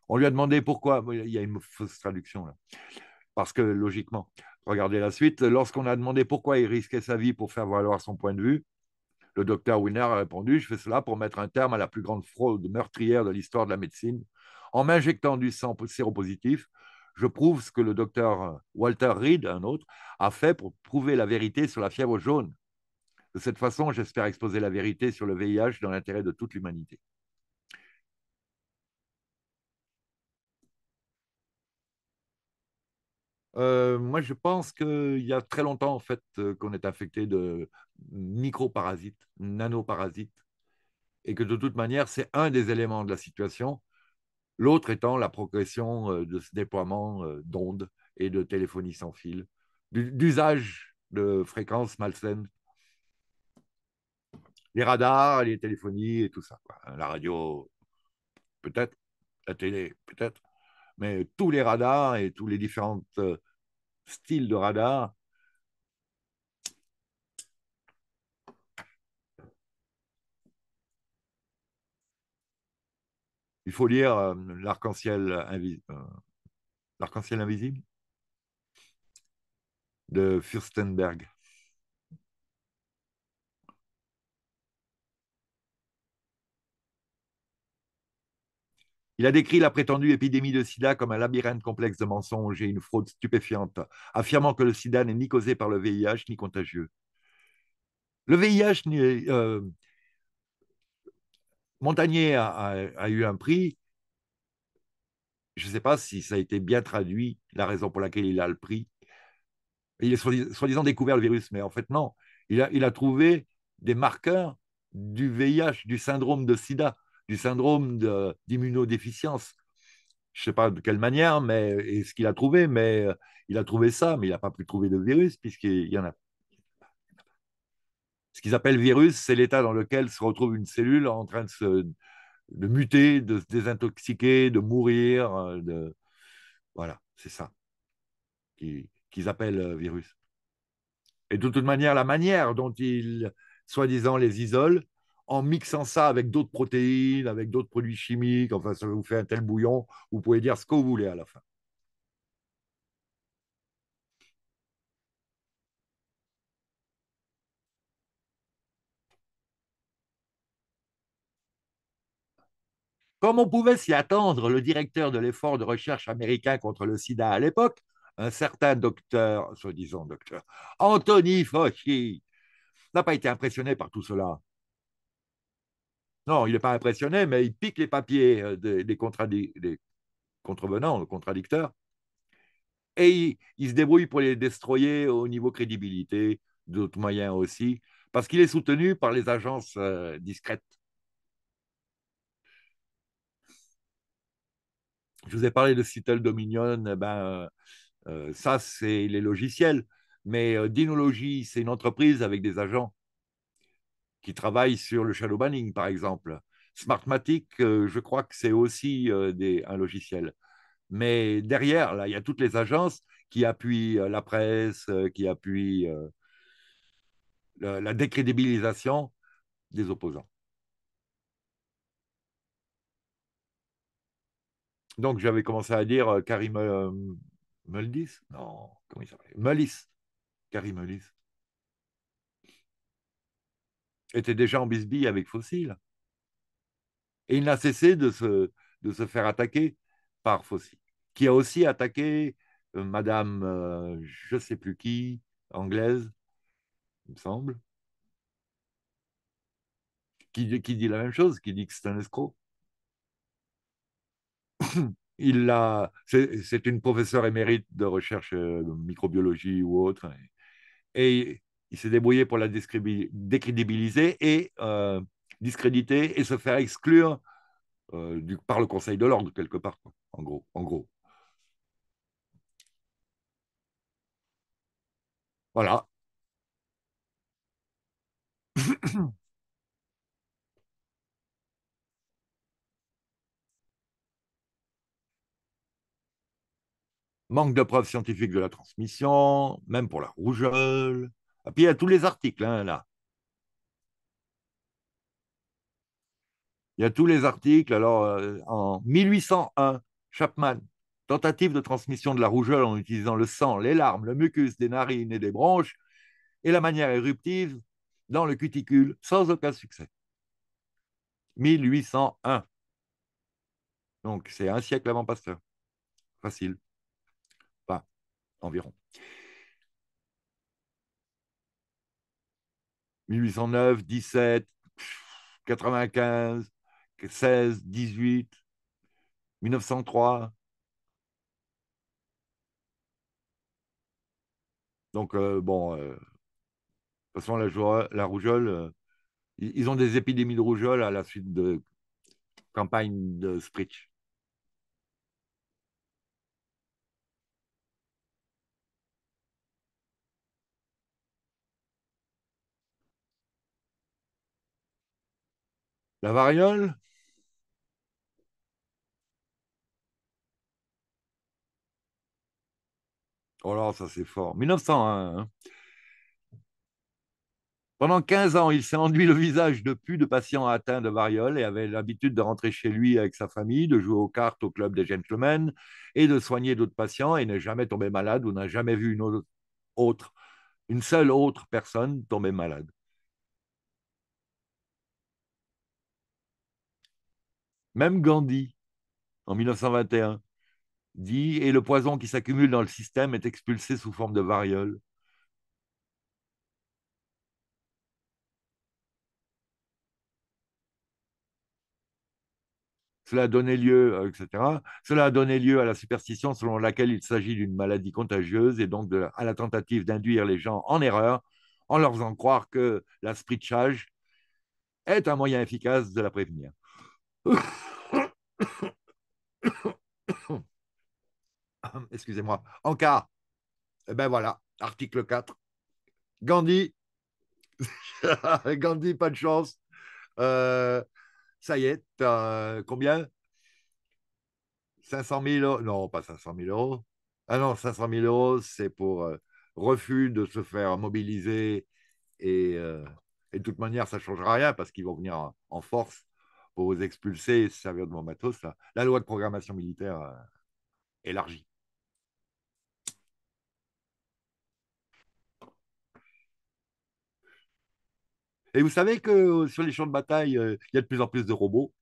S1: On lui a demandé pourquoi. Il y a une fausse traduction là. Parce que logiquement, regardez la suite. Lorsqu'on a demandé pourquoi il risquait sa vie pour faire valoir son point de vue, le docteur Wiener a répondu Je fais cela pour mettre un terme à la plus grande fraude meurtrière de l'histoire de la médecine en m'injectant du sang séropositif je prouve ce que le docteur euh, Walter Reed, un autre, a fait pour prouver la vérité sur la fièvre jaune. De cette façon, j'espère exposer la vérité sur le VIH dans l'intérêt de toute l'humanité. Euh, moi, je pense qu'il y a très longtemps, en fait, euh, qu'on est infecté de microparasites, nanoparasites, et que de toute manière, c'est un des éléments de la situation L'autre étant la progression euh, de ce déploiement euh, d'ondes et de téléphonie sans fil, d'usage de fréquences malsaines. Les radars, les téléphonies et tout ça. Hein, la radio, peut-être. La télé, peut-être. Mais tous les radars et tous les différents euh, styles de radars Il faut lire euh, euh, L'arc-en-ciel invisible de Fürstenberg. Il a décrit la prétendue épidémie de sida comme un labyrinthe complexe de mensonges et une fraude stupéfiante, affirmant que le sida n'est ni causé par le VIH ni contagieux. Le VIH, Montagnier a, eu un prix. Je ne sais pas si ça a été bien traduit, la raison pour laquelle il a le prix. Il a soi-disant découvert le virus, mais en fait, non. Il a, trouvé des marqueurs du VIH, du syndrome de sida, du syndrome d'immunodéficience. Je ne sais pas de quelle manière, mais est ce qu'il a trouvé, mais euh, il a trouvé ça, mais il n'a pas pu trouver de virus puisqu'il y en a ce qu'ils appellent virus, c'est l'état dans lequel se retrouve une cellule en train de se muter, de se désintoxiquer, de mourir. Euh, voilà, c'est ça qu'ils appellent euh, virus. Et de toute manière, la manière dont ils, soi-disant, les isolent, en mixant ça avec d'autres protéines, avec d'autres produits chimiques, enfin, ça vous fait un tel bouillon, vous pouvez dire ce que vous voulez à la fin. Comme on pouvait s'y attendre, le directeur de l'effort de recherche américain contre le sida à l'époque, un certain docteur, soi-disant docteur, Anthony Fauci, n'a pas été impressionné par tout cela. Non, il n'est pas impressionné, mais il pique les papiers euh, des, des contrevenants, des contradicteurs, et il, se débrouille pour les destroyer au niveau crédibilité, d'autres moyens aussi, parce qu'il est soutenu par les agences euh, discrètes Je vous ai parlé de Citel Dominion, eh ben, euh, euh, ça, c'est les logiciels. Mais euh, c'est une entreprise avec des agents qui travaillent sur le shadow banning, par exemple. Smartmatic, euh, je crois que c'est aussi un logiciel. Mais derrière, là, il y a toutes les agences qui appuient la presse, qui appuient la décrédibilisation des opposants. donc j'avais commencé à dire euh, Karim euh, Muldis Non, comment il s'appelait Mullis. Karim Mullis. Était déjà en bisbille avec Fossil. Et il n'a cessé de se, de se faire attaquer par Fossil, qui a aussi attaqué euh, Madame, je ne sais plus qui, anglaise, il me semble, qui, qui dit la même chose, qui dit que c'est un escroc. il a, c'est une professeure émérite de recherche euh, de microbiologie ou autre, et, il s'est débrouillé pour la décrédibiliser et euh, discréditer et se faire exclure euh, par le Conseil de l'ordre quelque part, en gros, en gros. Voilà. manque de preuves scientifiques de la transmission, même pour la rougeole. Et ah, puis il y a tous les articles hein, là. Il y a tous les articles. Alors euh, en 1801, Chapman, tentative de transmission de la rougeole en utilisant le sang, les larmes, le mucus des narines et des bronches, et la manière éruptive dans le cuticule, sans aucun succès. 1801. Donc c'est un siècle avant Pasteur. Facile environ. 1809, 17, 95, 16, 18, 1903. Donc, euh, bon, passons euh, de toute façon, la, rougeole, euh, ils ont des épidémies de rougeole à la suite de campagne de Spritz. La variole Oh là, ça c'est fort. 1901. Hein. Pendant 15 ans, il s'est enduit le visage de plus de patients atteints de variole et avait l'habitude de rentrer chez lui avec sa famille, de jouer aux cartes au club des gentlemen et de soigner d'autres patients et n'est jamais tombé malade ou n'a jamais vu une autre, une seule autre personne tomber malade. Même Gandhi, en 1921, dit Et le poison qui s'accumule dans le système est expulsé sous forme de variole. Cela a donné lieu, euh, etc. Cela a donné lieu à la superstition selon laquelle il s'agit d'une maladie contagieuse et donc à la tentative d'induire les gens en erreur en leur faisant croire que la spritchage est un moyen efficace de la prévenir. Excusez-moi. cas Eh ben voilà, article 4. Gandhi. Gandhi, pas de chance. Euh, ça y est, euh, combien 500 000 euros. Non, pas 500 000 euros. Ah non, 500 000 euros, c'est pour euh, refus de se faire mobiliser. Et, de toute manière, ça ne changera rien parce qu'ils vont venir en force pour expulser et se servir de mon matos. La loi de programmation militaire euh, élargie. Et vous savez que euh, sur les champs de bataille, euh, il y a de plus en plus de robots.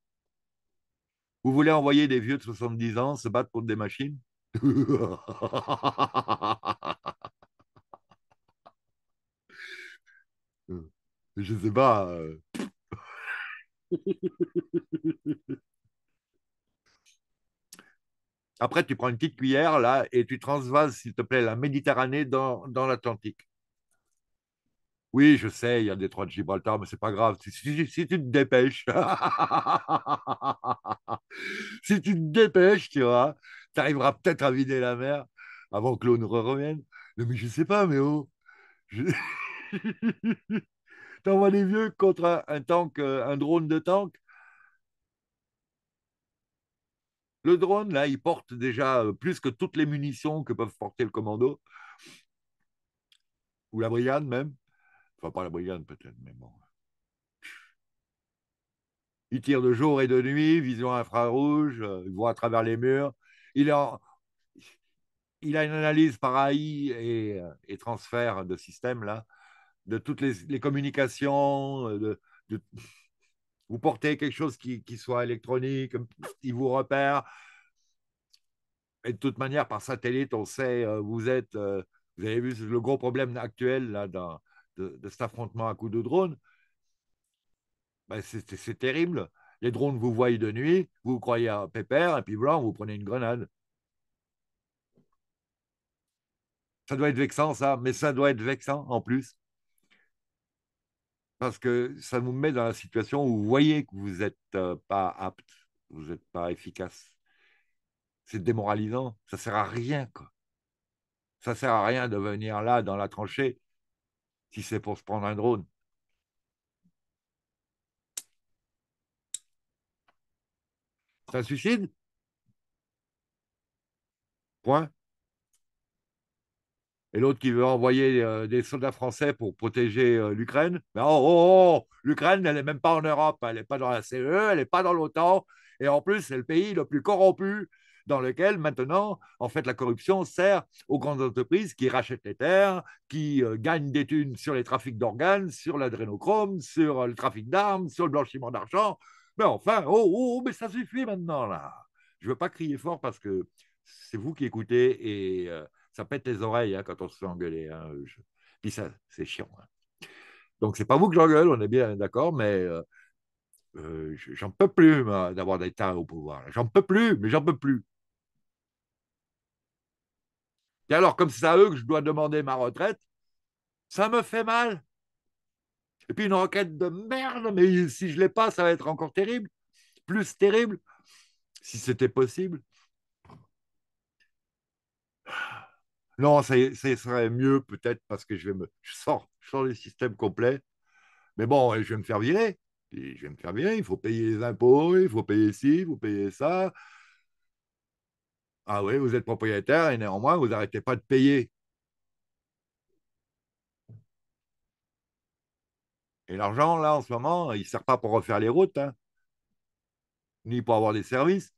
S1: Vous voulez envoyer des vieux de 70 ans se battre contre des machines Je sais pas. Après, tu prends une petite cuillère là et tu transvases, s'il te plaît, la Méditerranée dans, l'Atlantique. Oui, je sais, il y a des détroit de Gibraltar, mais c'est pas grave. Si, tu te dépêches, si tu te dépêches, tu vois, tu arriveras peut-être à vider la mer avant que l'eau ne revienne. Mais je sais pas, mais oh. T'envoies les vieux contre un, tank, euh, un drone de tank. Le drone, là, il porte déjà euh, plus que toutes les munitions que peuvent porter le commando. Ou la brigade même. Enfin, pas la brigade peut-être, mais bon. Il tire de jour et de nuit, vision infrarouge, euh, il voit à travers les murs. Il, a une analyse par AI et, et transfert de système, là, de toutes les, communications, euh, vous portez quelque chose qui, soit électronique, il vous repère. Et de toute manière, par satellite, on sait euh, vous êtes. Euh, vous avez vu le gros problème actuel là, de, cet affrontement à coups de drone. Ben, c'est terrible. Les drones vous voient de nuit, vous, croyez à pépère, et puis blanc, vous prenez une grenade. Ça doit être vexant, ça, mais ça doit être vexant en plus parce que ça vous met dans la situation où vous voyez que vous n'êtes euh, pas apte, vous n'êtes pas efficace. C'est démoralisant, ça ne sert à rien quoi. Ça sert à rien de venir là dans la tranchée si c'est pour se prendre un drone. C'est un suicide Point et l'autre qui veut envoyer euh, des soldats français pour protéger euh, l'Ukraine. Mais ben, oh, oh, oh, l'Ukraine, elle n'est même pas en Europe, elle n'est pas dans la CE, e, elle n'est pas dans l'OTAN, et en plus, c'est le pays le plus corrompu dans lequel maintenant, en fait, la corruption sert aux grandes entreprises qui rachètent les terres, qui euh, gagnent des thunes sur les trafics d'organes, sur l'adrénochrome, sur le trafic d'armes, sur le blanchiment d'argent. Mais ben, enfin, oh, oh, oh, mais ça suffit maintenant, là. Je ne veux pas crier fort parce que c'est vous qui écoutez et ça pète les oreilles hein, quand on se fait engueuler. Hein, puis ça, c'est chiant. Donc, hein. Donc, c'est pas vous que j'engueule, on est bien d'accord, mais euh, euh, j'en peux plus d'avoir des tas au pouvoir. J'en peux plus, mais j'en peux plus. Et alors, comme c'est à eux que je dois demander ma retraite, ça me fait mal. Et puis une requête de merde, mais si je ne l'ai pas, ça va être encore terrible, plus terrible, si c'était possible. Non, ce serait mieux peut-être parce que je vais me. Je sors, je sors du système complet. Mais bon, je vais me faire virer. je vais me faire virer. Il faut payer les impôts, il faut payer ci, il faut payer ça. Ah oui, vous êtes propriétaire et néanmoins, vous n'arrêtez pas de payer. Et l'argent, là, en ce moment, il ne sert pas pour refaire les routes, hein. ni pour avoir des services.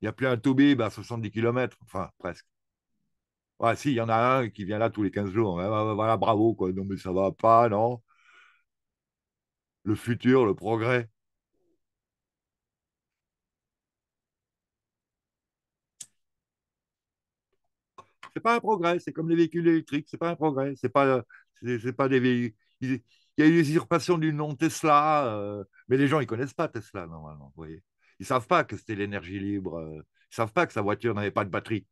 S1: Il n'y a plus un Toubib bah, à 70 km, enfin presque. Ouais, si, il y en a un qui vient là tous les 15 jours. voilà, bravo, quoi. Non, mais ça va pas, non. Le futur, le progrès. C'est pas un progrès, c'est comme les véhicules électriques, c'est pas un progrès, c'est pas, c'est pas des véhicules. Il y a eu l'usurpation du nom Tesla, euh, mais les gens ils connaissent pas Tesla normalement, vous voyez. Ils ne savent pas que c'était l'énergie libre. Euh. Ils ne savent pas que sa voiture n'avait pas de batterie.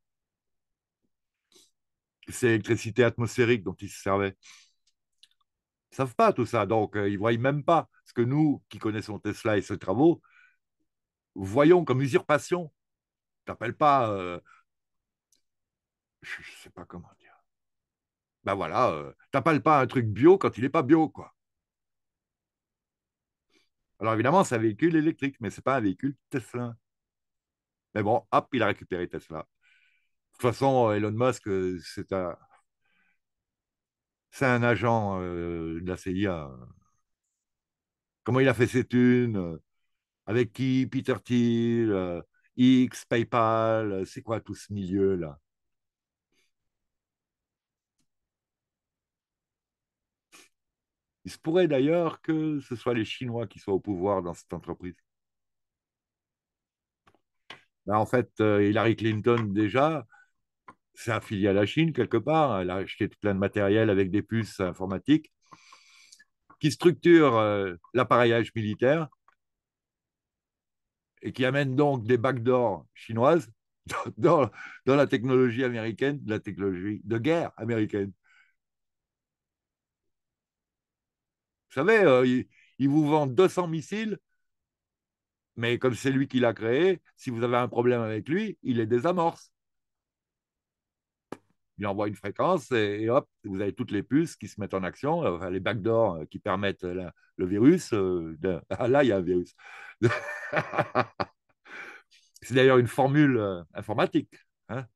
S1: C'est l'électricité atmosphérique dont ils se servaient. Ils ne savent pas tout ça. Donc, euh, ils ne voient même pas ce que nous, qui connaissons Tesla et ses travaux, voyons comme usurpation. n'appelles pas. Euh, je ne sais pas comment dire. Ben voilà, tu n'appelles pas un truc bio quand il n'est pas bio, quoi. Alors évidemment, c'est un véhicule électrique, mais ce n'est pas un véhicule Tesla. Mais bon, hop, il a récupéré Tesla. De toute façon, euh, Elon Musk, euh, c'est un, c'est un agent euh, de la CIA. Comment il a fait ses thunes Avec qui Peter Thiel X, PayPal C'est quoi tout ce milieu-là Il se pourrait d'ailleurs que ce soit les Chinois qui soient au pouvoir dans cette entreprise. Ben, en fait, euh, Hillary Clinton, déjà, c'est affilié à la Chine quelque part. Elle a acheté plein de matériel avec des puces informatiques qui structurent euh, l'appareillage militaire et qui amènent donc des backdoors chinoises dans, dans, la technologie américaine, la technologie de guerre américaine. Vous savez, euh, il vous vend 200 missiles, mais comme c'est lui qui l'a créé, si vous avez un problème avec lui, il les désamorce. Il envoie une fréquence et, hop, vous avez toutes les puces qui se mettent en action, les backdoors euh, qui permettent euh, le virus. Ah, là, il y a un virus. c'est d'ailleurs une formule informatique. Hein.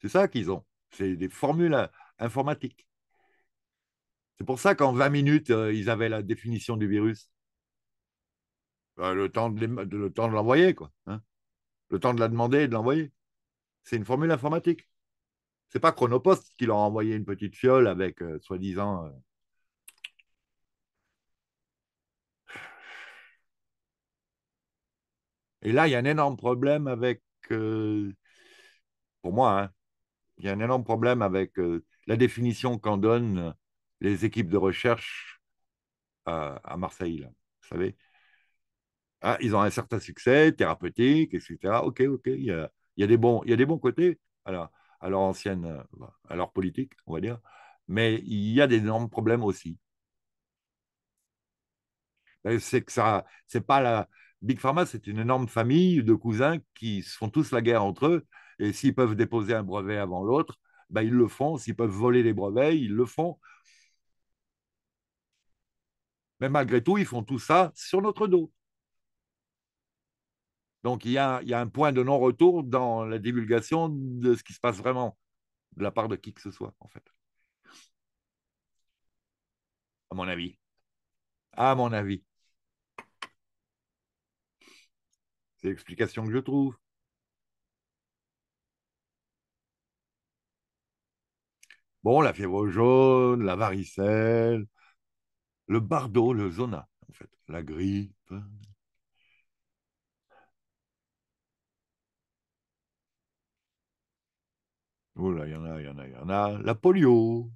S1: c'est ça qu'ils ont. C'est des formules hein informatique. C'est pour ça qu'en 20 minutes, euh, ils avaient la définition du virus. Bah, le, temps de, le temps de l'envoyer, quoi. Hein. le temps de la demander et de l'envoyer. C'est une formule informatique. Ce n'est pas Chronopost qui leur a envoyé une petite fiole avec euh, soi-disant. Euh, et là, il y a un énorme problème avec. pour moi, hein, il y a un énorme problème avec la définition qu'en donnent euh, les équipes de recherche à, Marseille, vous savez. Ah, ils ont un certain succès thérapeutique, etc. Ok, ok, il y a, des, bons, il y a des bons côtés à, leur ancienne, euh, bah, à politique, on va dire, mais il y a d'énormes problèmes aussi. Ben, c'est que ça, c'est pas la Big Pharma, c'est une énorme famille de cousins qui se font tous la guerre entre eux, et s'ils peuvent déposer un brevet avant l'autre, bah, ils le font. S'ils peuvent voler les brevets, ils le font. Mais malgré tout, ils font tout ça sur notre dos. Donc, il y a, il y a un point de non-retour dans la divulgation de ce qui se passe vraiment, de la part de qui que ce soit, en fait. À mon avis. À mon avis. C'est l'explication que je trouve. Bon, la fièvre jaune, la varicelle, le bardo, le zona, en fait, la grippe. Oh il y en a, il y en a, il y en a. La polio,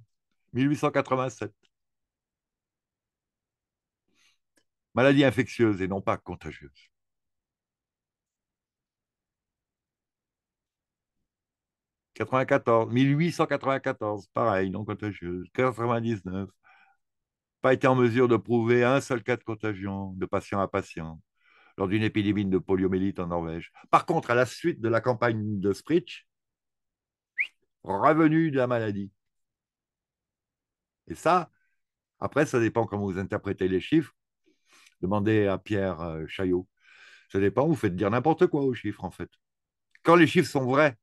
S1: 1887. Maladie infectieuse et non pas contagieuse. 94, 1894, pareil, non contagieuse, 99. Pas été en mesure de prouver un seul cas de contagion de patient à patient lors d'une épidémie de poliomyélite en Norvège. Par contre, à la suite de la campagne de Spritch, revenu de la maladie. Et ça, après, ça dépend comment vous interprétez les chiffres. Demandez à Pierre euh, Chaillot. Ça dépend, vous faites dire n'importe quoi aux chiffres, en fait. Quand les chiffres sont vrais,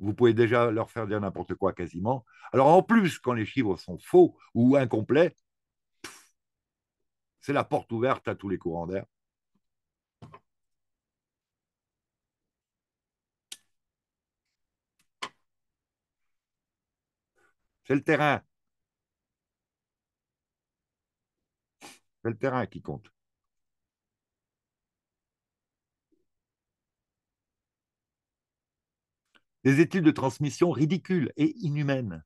S1: vous pouvez déjà leur faire dire n'importe quoi quasiment. Alors en plus, quand les chiffres sont faux ou incomplets, c'est la porte ouverte à tous les courants d'air. C'est le terrain. C'est le terrain qui compte. Des études de transmission ridicules et inhumaines.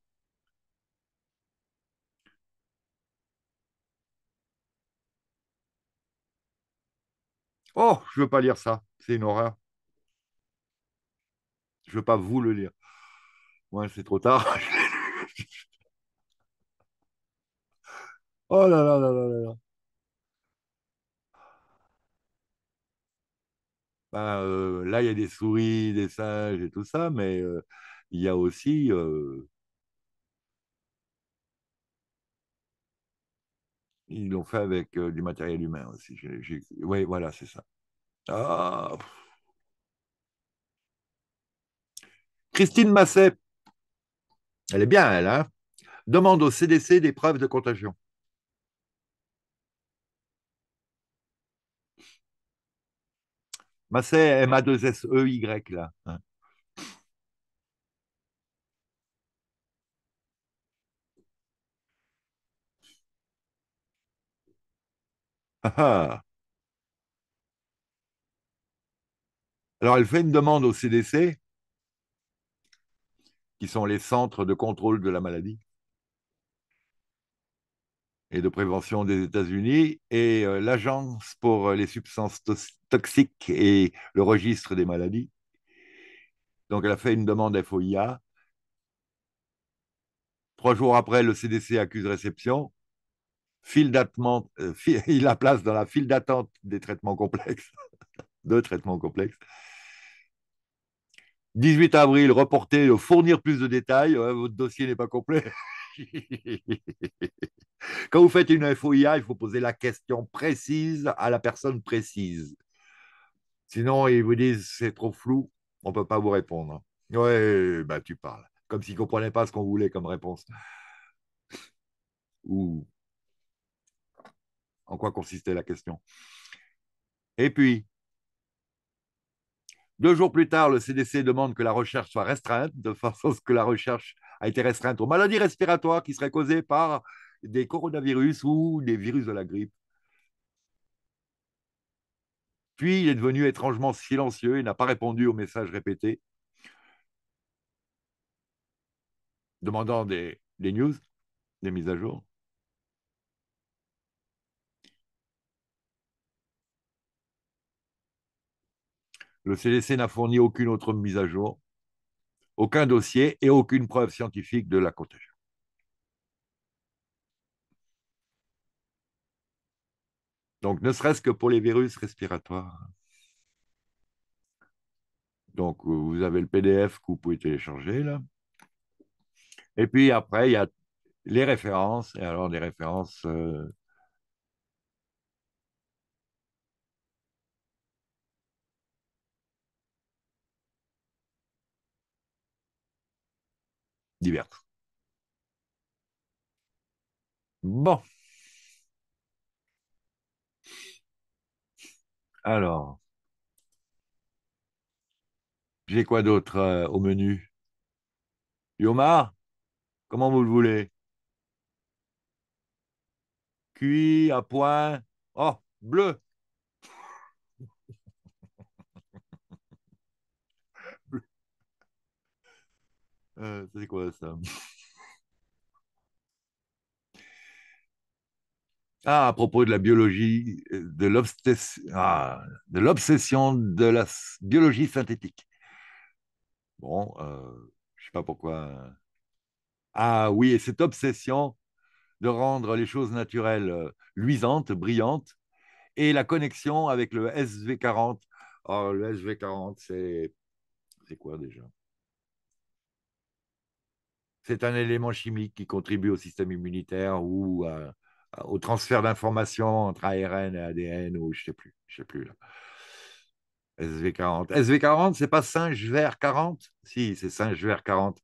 S1: Oh, je ne veux pas lire ça, c'est une horreur. Je ne veux pas vous le lire. Moi, ouais, c'est trop tard. oh là là là là là. Bah, euh, là, il y a des souris, des singes et tout ça, mais euh, il y a aussi euh, ils l'ont fait avec du matériel humain aussi. Oui, voilà, c'est ça. Ah, Christine Masset, elle est bien, elle, hein. demande au CDC des preuves de contagion. Ma, bah, c'est m 2 s e y là. Ah, ah. Alors, elle fait une demande au CDC, qui sont les centres de contrôle de la maladie et de prévention des États-Unis et euh, l'Agence pour euh, les substances toxiques et le registre des maladies. Donc elle a fait une demande FOIA. Trois jours après, le CDC accuse réception. File euh, il la place dans la file d'attente des traitements complexes, de traitements complexes. 18 avril, reporté, fournir plus de détails, votre dossier n'est pas complet. Quand vous faites une FOIA, il faut poser la question précise à la personne précise. Sinon, ils vous disent c'est trop flou, on ne peut pas vous répondre. Ouais, bah tu parles. Comme s'ils ne comprenaient pas ce qu'on voulait comme réponse. Ou en quoi consistait la question. Et puis, deux jours plus tard, le CDC demande que la recherche soit restreinte, de façon à ce que la recherche a été restreinte aux maladies respiratoires qui seraient causées par des coronavirus ou des virus de la grippe. Puis il est devenu étrangement silencieux et n'a pas répondu aux messages répétés, demandant des, des news, des mises à jour. Le CDC n'a fourni aucune autre mise à jour aucun dossier et aucune preuve scientifique de la contagion. Donc, ne serait-ce que pour les virus respiratoires. Donc, vous avez le PDF que vous pouvez télécharger là. Et puis après, il y a les références, et alors des références euh, Bon. Alors, j'ai quoi d'autre euh, au menu Yomar, comment vous le voulez Cuit à point. Oh, bleu. Euh, quoi ça Ah, à propos de la biologie, de l'obsession ah, de, de la biologie synthétique. Bon, euh, je ne sais pas pourquoi. Ah oui, et cette obsession de rendre les choses naturelles euh, luisantes, brillantes, et la connexion avec le SV40. le SV40, c'est quoi déjà c'est un élément chimique qui contribue au système immunitaire ou au transfert d'informations entre ARN et ADN ou je ne sais plus. Je sais SV40. SV40, c'est pas singe vert 40 Si, c'est singe vert 40.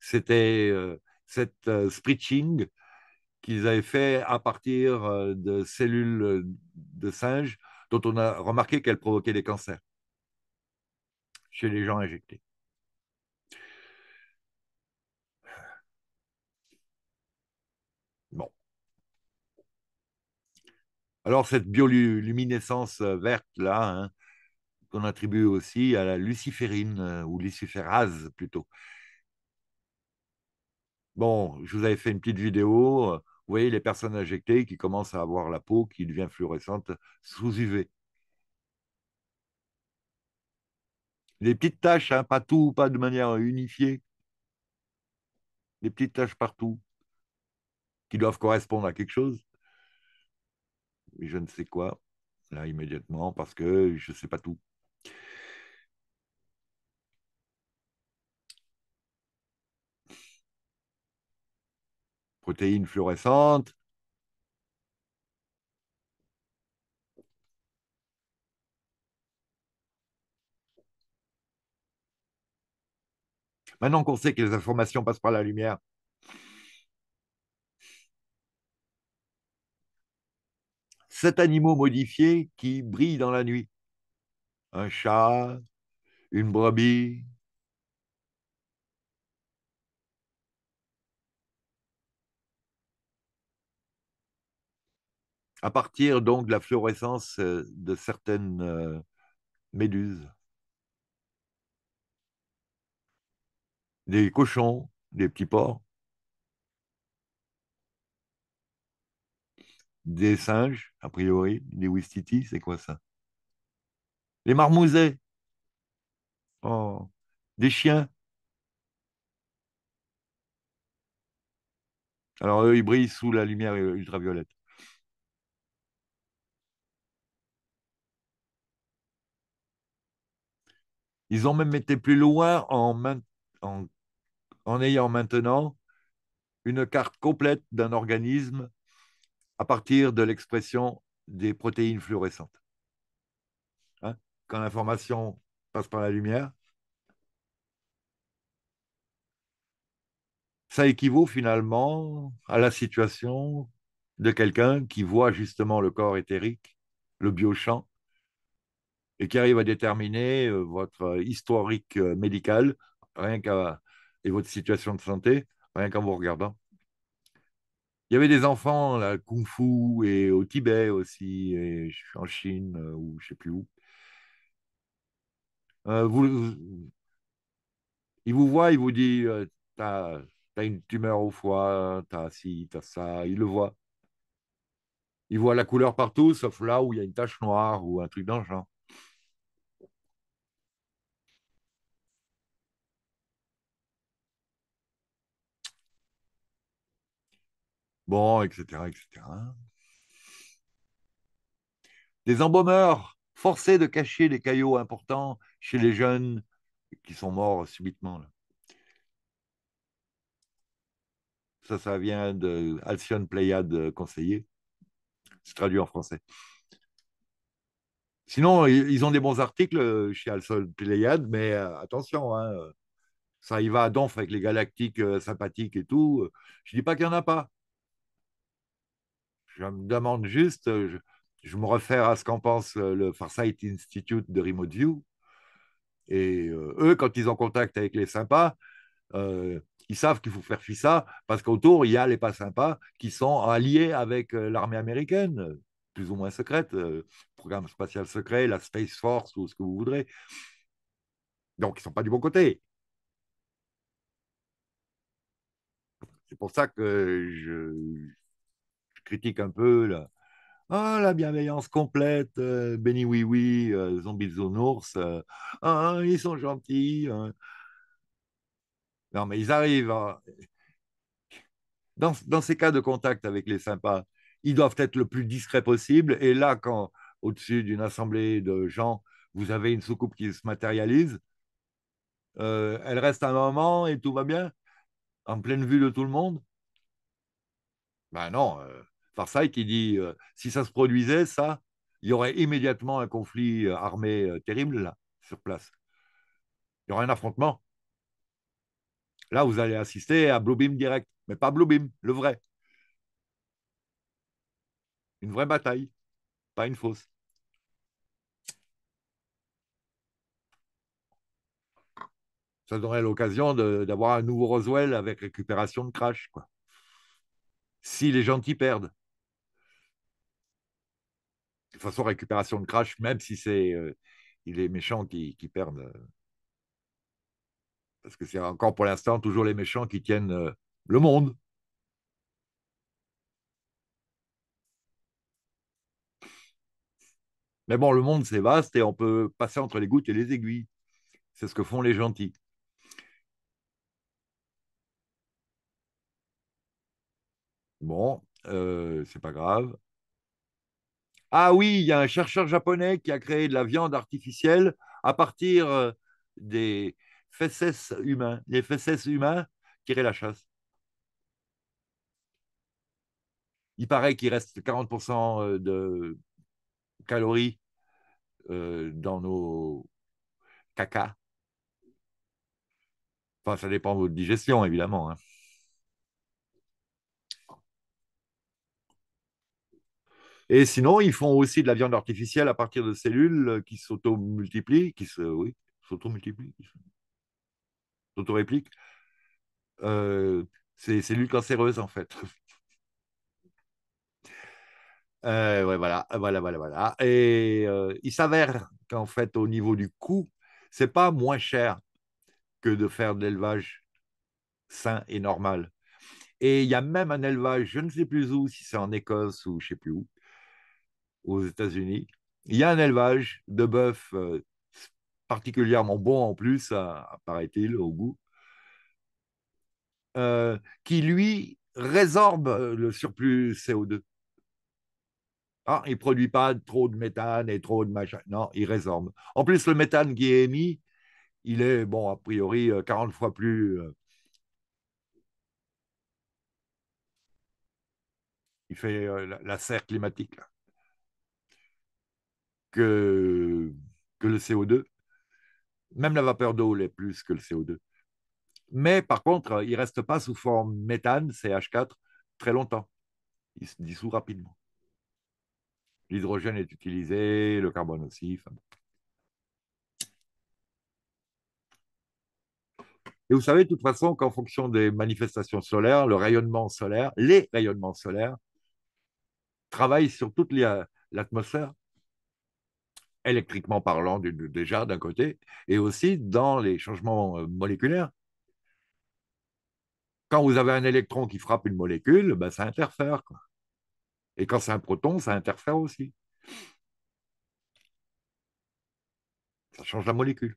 S1: C'était euh, cette euh, qu'ils avaient fait à partir euh, de cellules de singes dont on a remarqué qu'elles provoquaient des cancers chez les gens injectés. Alors, cette bioluminescence euh, verte, là, hein, qu'on attribue aussi à la luciférine, euh, ou luciférase plutôt. Bon, je vous avais fait une petite vidéo. Euh, vous voyez les personnes injectées qui commencent à avoir la peau qui devient fluorescente sous UV. Des petites taches, hein, pas tout, pas de manière unifiée. Des petites taches partout qui doivent correspondre à quelque chose je ne sais quoi, là, immédiatement, parce que je ne sais pas tout. Protéines fluorescentes. Maintenant qu'on sait que les informations passent par la lumière, sept animaux modifiés qui brillent dans la nuit. Un chat, une brebis. À partir donc de la fluorescence euh, de certaines euh, méduses. Des cochons, des petits porcs. Des singes, a priori, des Wistiti, c'est quoi ça Les marmousets oh. Des chiens Alors eux, ils brillent sous la lumière ultraviolette. Ils ont même été plus loin en, en ayant maintenant une carte complète d'un organisme à partir de l'expression des protéines fluorescentes. Hein? Quand l'information passe par la lumière, ça équivaut finalement à la situation de quelqu'un qui voit justement le corps éthérique, le biochamp, et qui arrive à déterminer euh, votre historique euh, médical, rien et votre situation de santé, rien qu'en vous regardant. Il y avait des enfants, là, Kung Fu, et au Tibet aussi, et en Chine, euh, ou je ne sais plus où. Euh, vous, il vous voit, il vous dit euh, as une tumeur au foie, as ci, as ça. Il le voit. Il voit la couleur partout, sauf là où il y a une tache noire ou un truc dans le genre. Bon, etc., etc. Des embaumeurs forcés de cacher les caillots importants chez les jeunes qui sont morts subitement. Ça, ça vient de Alcyon Pléiade euh, conseiller. C'est traduit en français. Sinon, ils ont des bons articles euh, chez Alcyon Pléiade, mais euh, attention, hein, ça y va à donf avec les galactiques sympathiques et tout. Je ne dis pas qu'il n'y en a pas, je me demande juste, euh, je, me réfère à ce qu'en pense euh, le Farsight Institute de Remote View. Et euh, eux, quand ils ont contact avec les sympas, ils savent qu'il faut faire fuir ça parce qu'autour, il y a les pas sympas qui sont alliés avec l'armée américaine, plus ou moins secrète, le programme spatial secret, la Space Force ou ce que vous voudrez. Donc, ils ne sont pas du bon côté. C'est pour ça que je, critique un peu la, ah, bienveillance complète, euh, béni oui oui, zombies euh, zombie ours. Euh, ah, ils sont gentils. Hein. Non, mais ils arrivent. Hein. Dans, dans, ces cas de contact avec les sympas, ils doivent être le plus discret possible. Et là, quand au-dessus d'une assemblée de gens, vous avez une soucoupe qui se matérialise, elle reste un moment et tout va bien, en pleine vue de tout le monde. Ben non. Farsaï qui dit euh, si ça se produisait, ça, il y aurait immédiatement un conflit euh, armé euh, terrible là, sur place. Il y aurait un affrontement. Là, vous allez assister à Bluebeam direct, mais pas Bluebeam, le vrai. Une vraie bataille, pas une fausse. ça donnerait l'occasion d'avoir un nouveau Roswell avec récupération de crash. Quoi. Si les gentils perdent façon, récupération de Crash, même si c'est euh, il est méchant qui, qui perdent. Euh, parce que c'est encore pour l'instant toujours les méchants qui tiennent euh, le monde. Mais bon, le monde, c'est vaste et on peut passer entre les gouttes et les aiguilles. C'est ce que font les gentils. Bon, c'est pas grave. Ah oui, il y a un chercheur japonais qui a créé de la viande artificielle à partir euh, des fesses humains, les fesses humains tiraient la chasse. Il paraît qu'il reste 40% euh, de calories euh, dans nos caca. Enfin, ça dépend de votre digestion, évidemment. Hein. Et sinon, ils font aussi de la viande artificielle à partir de cellules euh, qui s'auto-multiplient, qui se, oui, s'auto-multiplient, s'auto-répliquent. Euh, c'est cellules cancéreuses, en fait. Euh, voilà, voilà, voilà, voilà. Et il s'avère qu'en fait, au niveau du coût, c'est pas moins cher que de faire de l'élevage sain et normal. Et il y a même un élevage, je ne sais plus où, si c'est en Écosse ou je ne sais plus où, aux États-Unis. Il y a un élevage de bœuf euh, particulièrement bon en plus, paraît-il, au goût, euh, qui lui résorbe euh, le surplus CO2. Ah, il ne produit pas trop de méthane et trop de machin. Non, il résorbe. En plus, le méthane qui est émis, il est, bon, a priori, 40 fois plus. il fait la serre climatique. Là que, le CO2. Même la vapeur d'eau l'est plus que le CO2. Mais par contre, euh, il ne reste pas sous forme méthane, CH4, très longtemps. Il se dissout rapidement. L'hydrogène est utilisé, le carbone aussi. Et vous savez, de toute façon, qu'en fonction des manifestations solaires, le rayonnement solaire, les rayonnements solaires travaillent sur toute l'atmosphère électriquement parlant déjà d'un côté, et aussi dans les changements euh, moléculaires. Quand vous avez un électron qui frappe une molécule, bah, ça interfère. Quoi. Et quand c'est un proton, ça interfère aussi. Ça change la molécule.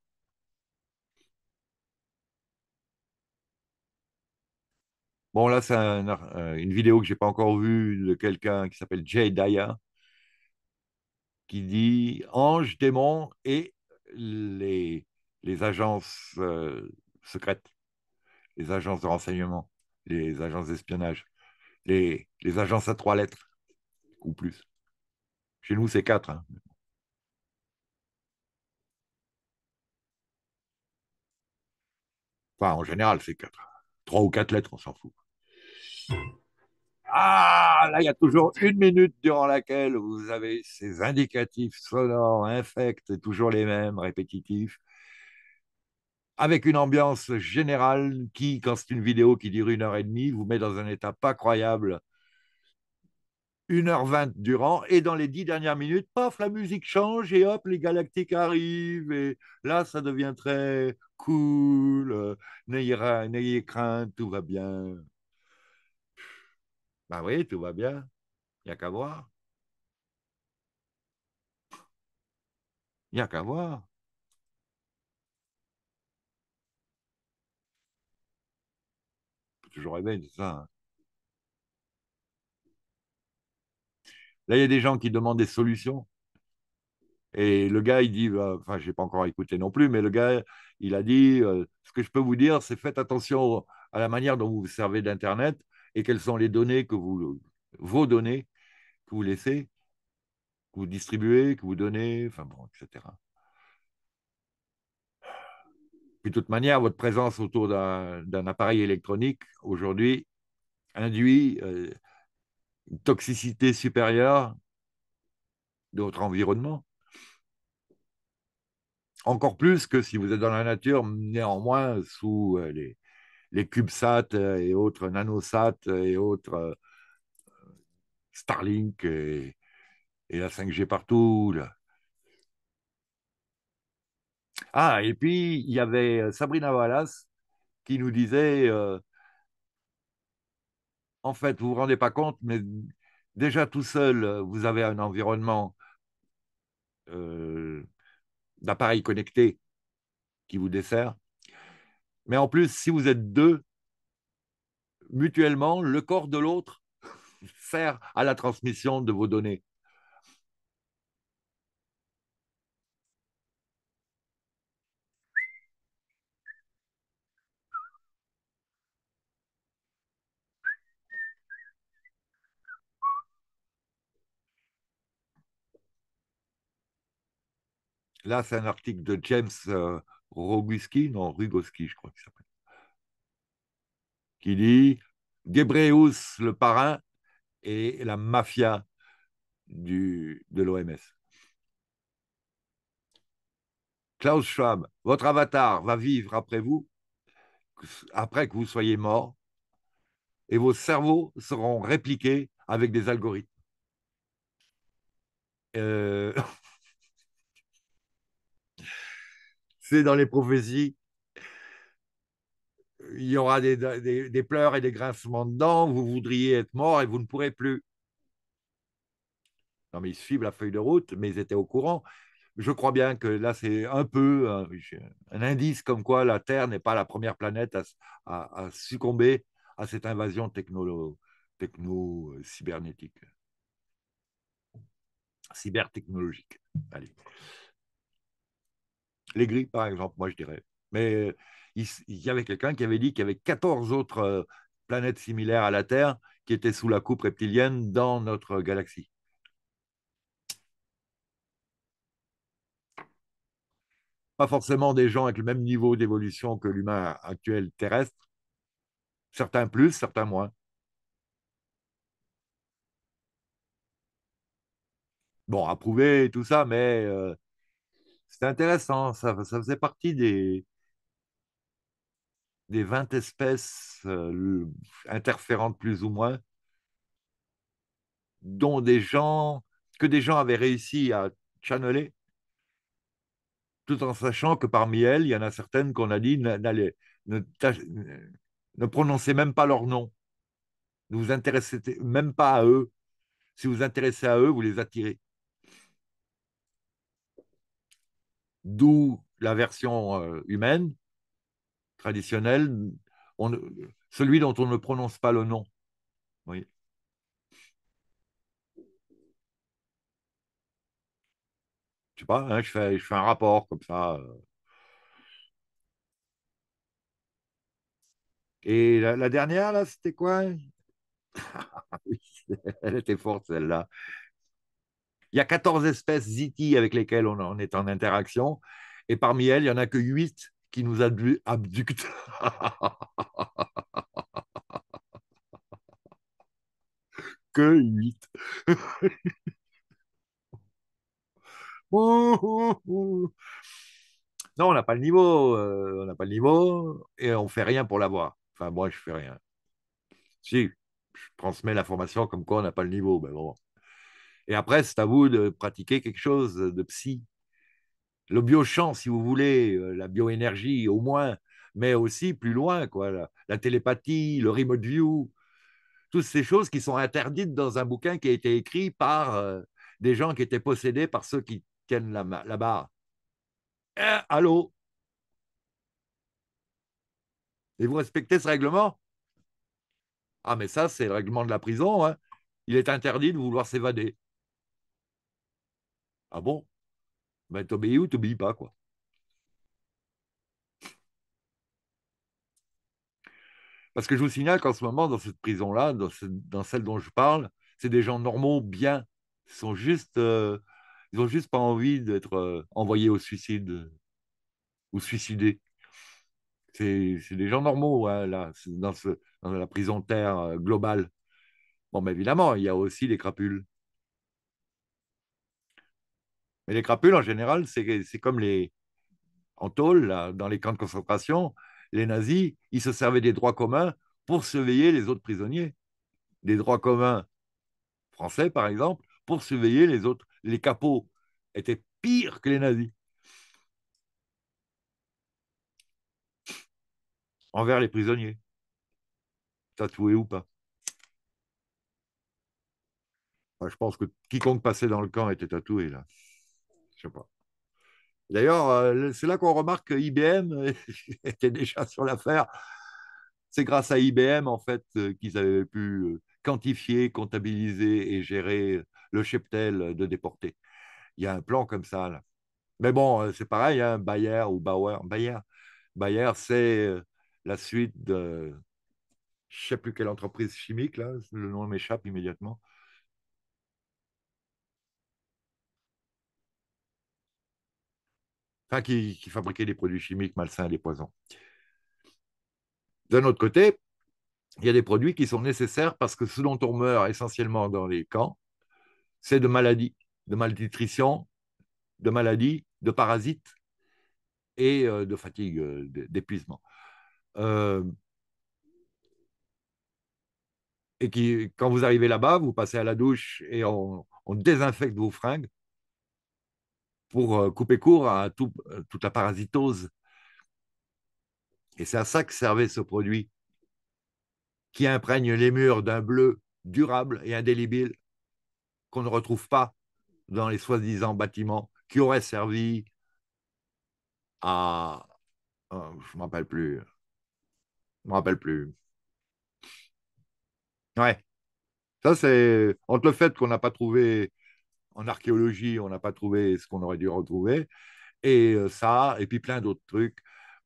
S1: Bon, là, c'est euh, une vidéo que je n'ai pas encore vue de quelqu'un qui s'appelle Jay Dyer qui dit ange, démon et les, les agences euh, secrètes, les agences de renseignement, les agences d'espionnage, les, les, agences à trois lettres ou plus. Chez nous, c'est quatre. Hein. Enfin, en général, c'est quatre. Trois ou quatre lettres, on s'en fout. Ah, là, il y a toujours une minute durant laquelle vous avez ces indicatifs sonores infects, toujours les mêmes, répétitifs, avec une ambiance générale qui, quand c'est une vidéo qui dure une heure et demie, vous met dans un état pas croyable. une heure vingt durant, et dans les dix dernières minutes, paf, la musique change, et hop, les galactiques arrivent, et là, ça devient très cool, n'ayez crainte, tout va bien. Ben oui, tout va bien. Il n'y a qu'à voir. Il n'y a qu'à voir. toujours aimé, c'est ça. Hein. Là, il y a des gens qui demandent des solutions. Et le gars, il dit, bah, enfin, je n'ai pas encore écouté non plus, mais le gars, il a dit, euh, ce que je peux vous dire, c'est faites attention à la manière dont vous vous servez d'Internet et quelles sont les données que vous, vos données que vous laissez, que vous distribuez, que vous donnez, enfin bon, etc. de toute manière, votre présence autour d'un appareil électronique aujourd'hui induit euh, une toxicité supérieure de votre environnement. Encore plus que si vous êtes dans la nature, néanmoins sous euh, les, les CubeSat euh, et autres NanoSat euh, et autres euh, Starlink et, la 5G partout. Ah, et puis il y avait Sabrina Wallace qui nous disait En fait, vous vous rendez pas compte, mais déjà tout seul, vous avez un environnement d'appareils connectés qui vous dessert. Mais en plus, si vous êtes deux, mutuellement, le corps de l'autre sert à la transmission de vos données. Là, c'est un article de James euh, Roguski, non, Rugoski, je crois qu'il s'appelle, qui dit Gebreus, le parrain, et la mafia du, de l'OMS. Klaus Schwab, votre avatar va vivre après vous, après que vous soyez mort, et vos cerveaux seront répliqués avec des algorithmes. Euh, c'est dans les prophéties. Il y aura des, pleurs et des grincements de dents, vous voudriez être mort et vous ne pourrez plus. Non, mais ils suivent la feuille de route, mais ils étaient au courant. Je crois bien que là, c'est un peu euh, un, indice comme quoi la Terre n'est pas la première planète à, succomber à cette invasion techno, techno euh, cybernétique cybertechnologique. Allez les grilles, par exemple, moi je dirais. Mais il, y avait quelqu'un qui avait dit qu'il y avait 14 autres euh, planètes similaires à la Terre qui étaient sous la coupe reptilienne dans notre galaxie. Pas forcément des gens avec le même niveau d'évolution que l'humain actuel terrestre, certains plus, certains moins. Bon, approuver tout ça, mais euh, c'était intéressant, ça, faisait partie des, 20 espèces euh, interférentes plus ou moins, dont des gens, que des gens avaient réussi à channeler, tout en sachant que parmi elles, il y en a certaines qu'on a dit ne, ne prononcez même pas leur nom, ne vous intéressez même pas à eux. Si vous vous intéressez à eux, vous les attirez. d'où la version euh, humaine traditionnelle, celui dont on ne prononce pas le nom. Je sais pas, hein, je, fais, un rapport comme ça. Euh. Et la, dernière, là, c'était quoi ah Elle était forte, celle-là. Il y a 14 espèces ziti e avec lesquelles on, est en interaction, et parmi elles, il n'y en a que 8 qui nous abductent. que 8. non, on n'a pas le niveau, Et euh, on n'a pas le niveau, et on fait rien pour l'avoir. Enfin, moi, je fais rien. Si, je transmets l'information comme quoi on n'a pas le niveau, mais bon. Et après, c'est à vous de pratiquer quelque chose de psy. Le biochamp, si vous voulez, euh, la bioénergie au moins, mais aussi plus loin, quoi, la, télépathie, le remote view, toutes ces choses qui sont interdites dans un bouquin qui a été écrit par euh, des gens qui étaient possédés par ceux qui tiennent la, barre. Eh, allô Et vous respectez ce règlement Ah, mais ça, c'est le règlement de la prison. Hein. Il est interdit de vouloir s'évader. Ah bon ben, t'obéis ou t'obéis pas, quoi. Parce que je vous signale qu'en ce moment, dans cette prison-là, dans, celle dont je parle, c'est des gens normaux, bien. Ils sont juste, euh, ils ont juste pas envie d'être euh, envoyés au suicide euh, ou suicidés. C'est des gens normaux, hein, là, dans, dans, la prison terre globale. Bon, mais évidemment, il y a aussi les crapules. Mais les crapules, en général, c'est comme les. En tôle, là, dans les camps de concentration, les nazis, ils se servaient des droits communs pour surveiller les autres prisonniers. Des droits communs français, par exemple, pour surveiller les autres. Les capots étaient pires que les nazis. Envers les prisonniers, tatoués ou pas. je pense que quiconque passait dans le camp était tatoué, là sais D'ailleurs, euh, c'est là qu'on remarque que IBM était déjà sur l'affaire. C'est grâce à IBM, en fait, euh, qu'ils avaient pu euh, quantifier, comptabiliser et gérer le cheptel de déportés. Il y a un plan comme ça. Mais bon, c'est pareil, hein, Bayer ou Bauer. Bayer, Bayer c'est la suite de je ne sais plus quelle entreprise chimique, là, le nom m'échappe immédiatement. qui, fabriquait fabriquaient des produits chimiques malsains et des poisons. D'un autre côté, il y a des produits qui sont nécessaires parce que ce dont on meurt essentiellement dans les camps, c'est de maladies, de malnutrition, de maladies, de parasites et euh, de fatigue, euh, d'épuisement. Euh, et qui, quand vous arrivez là-bas, vous passez à la douche et on, désinfecte vos fringues pour euh, couper court à euh, toute la parasitose. Et c'est à ça que servait ce produit, qui imprègne les murs d'un bleu durable et indélébile qu'on ne retrouve pas dans les soi-disant bâtiments qui auraient servi à... Euh, je ne rappelle plus. Je ne me rappelle plus. Ouais. Ça, c'est entre le fait qu'on n'a pas trouvé en archéologie, on n'a pas trouvé ce qu'on aurait dû retrouver. Et euh, ça, et puis plein d'autres trucs.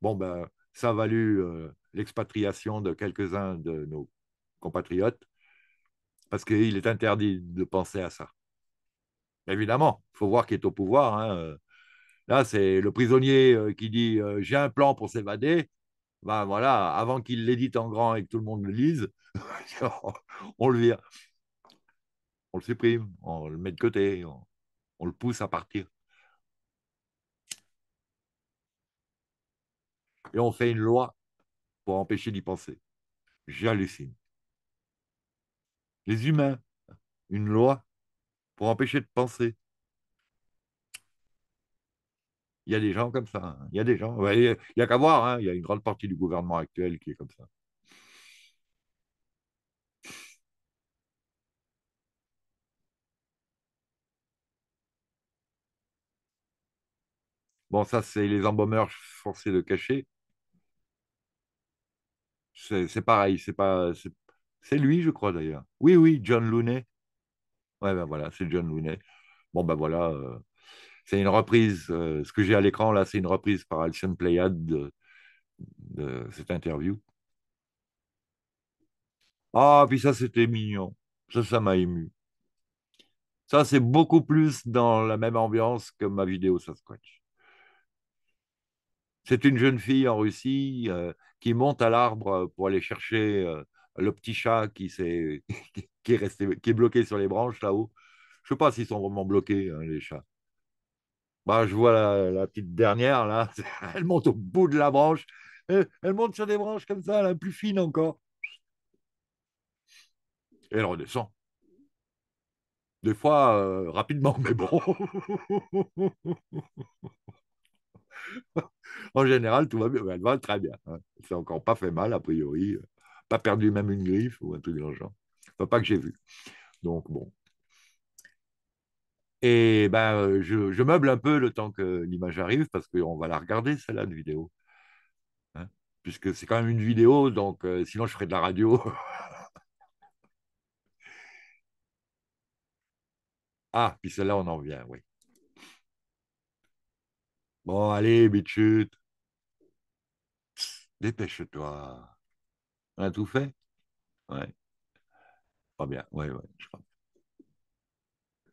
S1: Bon, ben, ça a valu euh, l'expatriation de quelques-uns de nos compatriotes, parce qu'il est interdit de penser à ça. Évidemment, il faut voir qui est au pouvoir. Hein, euh. Là, c'est le prisonnier qui dit J'ai un plan pour s'évader. Ben voilà, avant qu'il l'édite en grand et que tout le monde le lise, on le vire on le supprime, on le met de côté, on, le pousse à partir. Et on fait une loi pour empêcher d'y penser. J'hallucine. Les humains, une loi pour empêcher de penser. Il y a des gens comme ça. Hein. Il y a des gens. Il y a, qu'à voir. Hein. Il y a une grande partie du gouvernement actuel qui est comme ça. Bon, ça, c'est les embaumeurs forcés de cacher. C'est pareil, c'est pas. C'est lui, je crois d'ailleurs. Oui, oui, John Looney. Ouais, ben voilà, c'est John Looney. Bon, ben voilà, euh, c'est une reprise. Euh, ce que j'ai à l'écran là, c'est une reprise par Alcyon Playade de, de, cette interview. Ah, puis ça, c'était mignon. Ça, ça m'a ému. Ça, c'est beaucoup plus dans la même ambiance que ma vidéo Sasquatch. C'est une jeune fille en Russie euh, qui monte à l'arbre euh, pour aller chercher euh, le petit chat qui, est, qui, resté, bloqué sur les branches là-haut. Je ne sais pas s'ils sont vraiment bloqués, hein, les chats. Bah, je vois la, petite dernière, là, elle monte au bout de la branche. Elle, monte sur des branches comme ça, la plus fine encore. elle redescend. Des fois, rapidement, mais bon. en général, tout va bien. Elle va très bien. ça hein. C'est encore pas fait mal, a priori. Euh, pas perdu même une griffe ou un truc dans pas que j'ai vu. Donc, bon. Et ben, euh, je, meuble un peu le temps que l'image arrive parce qu'on va la regarder, celle-là, de vidéo. Hein. Puisque c'est quand même une vidéo, donc euh, sinon je ferai de la radio. ah, puis celle-là, on en revient oui. Bon, allez, bitchute. Dépêche-toi. On a tout fait Ouais. Très bien. Ouais, ouais, je crois.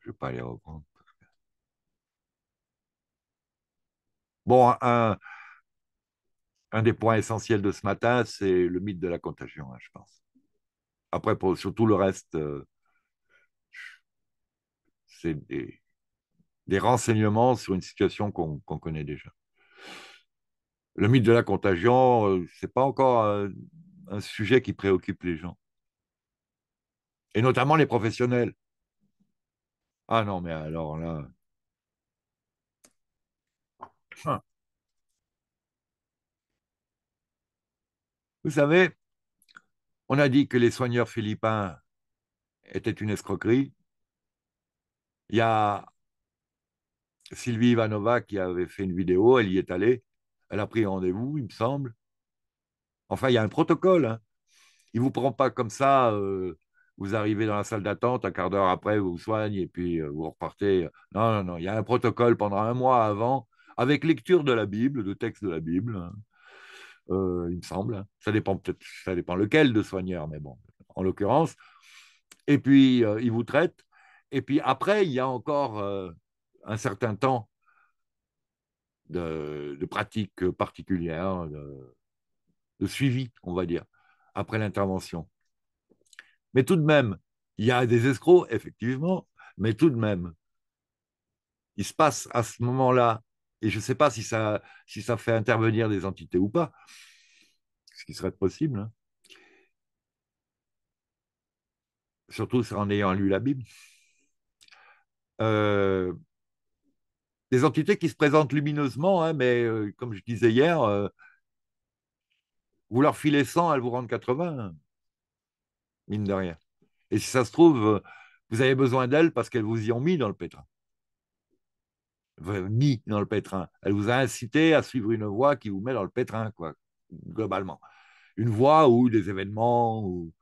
S1: Je vais pas aller reprendre. Bon, un, des points essentiels de ce matin, c'est le mythe de la contagion, hein, je pense. Après, pour, sur tout le reste, euh, c'est des, des renseignements sur une situation qu'on connaît déjà. Le mythe de la contagion, euh, ce n'est pas encore euh, un, sujet qui préoccupe les gens. Et notamment les professionnels. Ah non, mais alors là. Hein. Vous savez, on a dit que les soigneurs philippins étaient une escroquerie. Il y a Sylvie Ivanova qui avait fait une vidéo, elle y est allée, elle a pris rendez-vous, il me semble. Enfin, il y a un protocole. Hein. Il ne vous prend pas comme ça, euh, vous arrivez dans la salle d'attente, un quart d'heure après, vous vous soignez et puis euh, vous repartez. Non, non, non, il y a un protocole pendant un mois avant, avec lecture de la Bible, de texte de la Bible, hein. euh, il me semble. Hein. Ça dépend peut-être, ça dépend lequel de soigneur, mais bon, en l'occurrence. Et puis, il vous traite. Et puis après, il y a encore un certain temps de, pratique particulière, de, suivi, on va dire, après l'intervention. Mais tout de même, il y a des escrocs, effectivement, mais tout de même, il se passe à ce moment-là, et je ne sais pas si ça, si ça fait intervenir des entités ou pas, ce qui serait possible, hein. surtout en ayant lu la Bible. Euh, des entités qui se présentent lumineusement, hein, mais euh, comme je disais hier, euh, vous leur filez 100, elles vous rendent 80, mine de rien. Et si ça se trouve, euh, vous avez besoin d'elles parce qu'elles vous y ont mis dans le pétrin. mis dans le pétrin. Elle vous a incité à suivre une voie qui vous met dans le pétrin, quoi, globalement. Une voie où des événements ou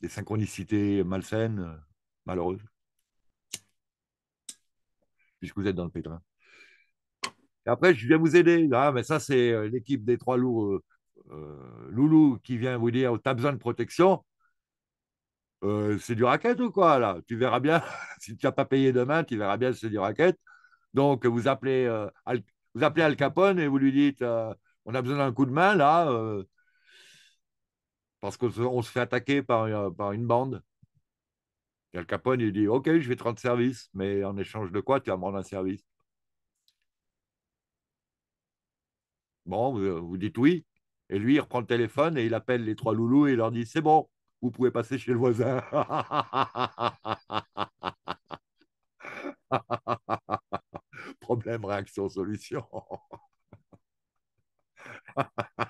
S1: des synchronicités malsaines, malheureuses puisque vous êtes dans le pétrin. Et après, je viens vous aider. Ah, mais ça, c'est euh, l'équipe des trois loups, euh, euh, Loulou, qui vient vous dire, tu as besoin de protection. c'est du racket ou quoi, là Tu verras bien, si tu n'as pas payé demain, tu verras bien si c'est du racket. Donc, vous appelez, Al, vous appelez Al Capone et vous lui dites, on a besoin d'un coup de main, là, parce qu'on se fait attaquer par une bande le Capone, il dit Ok, je vais te rendre service, mais en échange de quoi tu vas me rendre un service Bon, vous, vous dites oui. Et lui, il reprend le téléphone et il appelle les trois loulous et il leur dit C'est bon, vous pouvez passer chez le voisin. Problème, réaction, solution.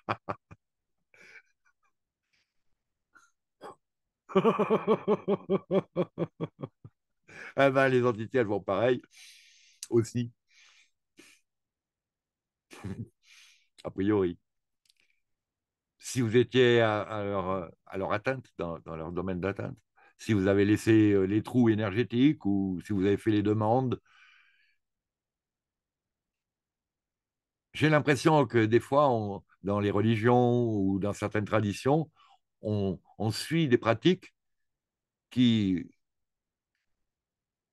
S1: Ah ben, les entités, elles vont pareil aussi. A priori. Si vous étiez à, leur, atteinte, dans, leur domaine d'atteinte, si vous avez laissé euh, les trous énergétiques ou si vous avez fait les demandes, j'ai l'impression que des fois, dans les religions ou dans certaines traditions, on, suit des pratiques qui,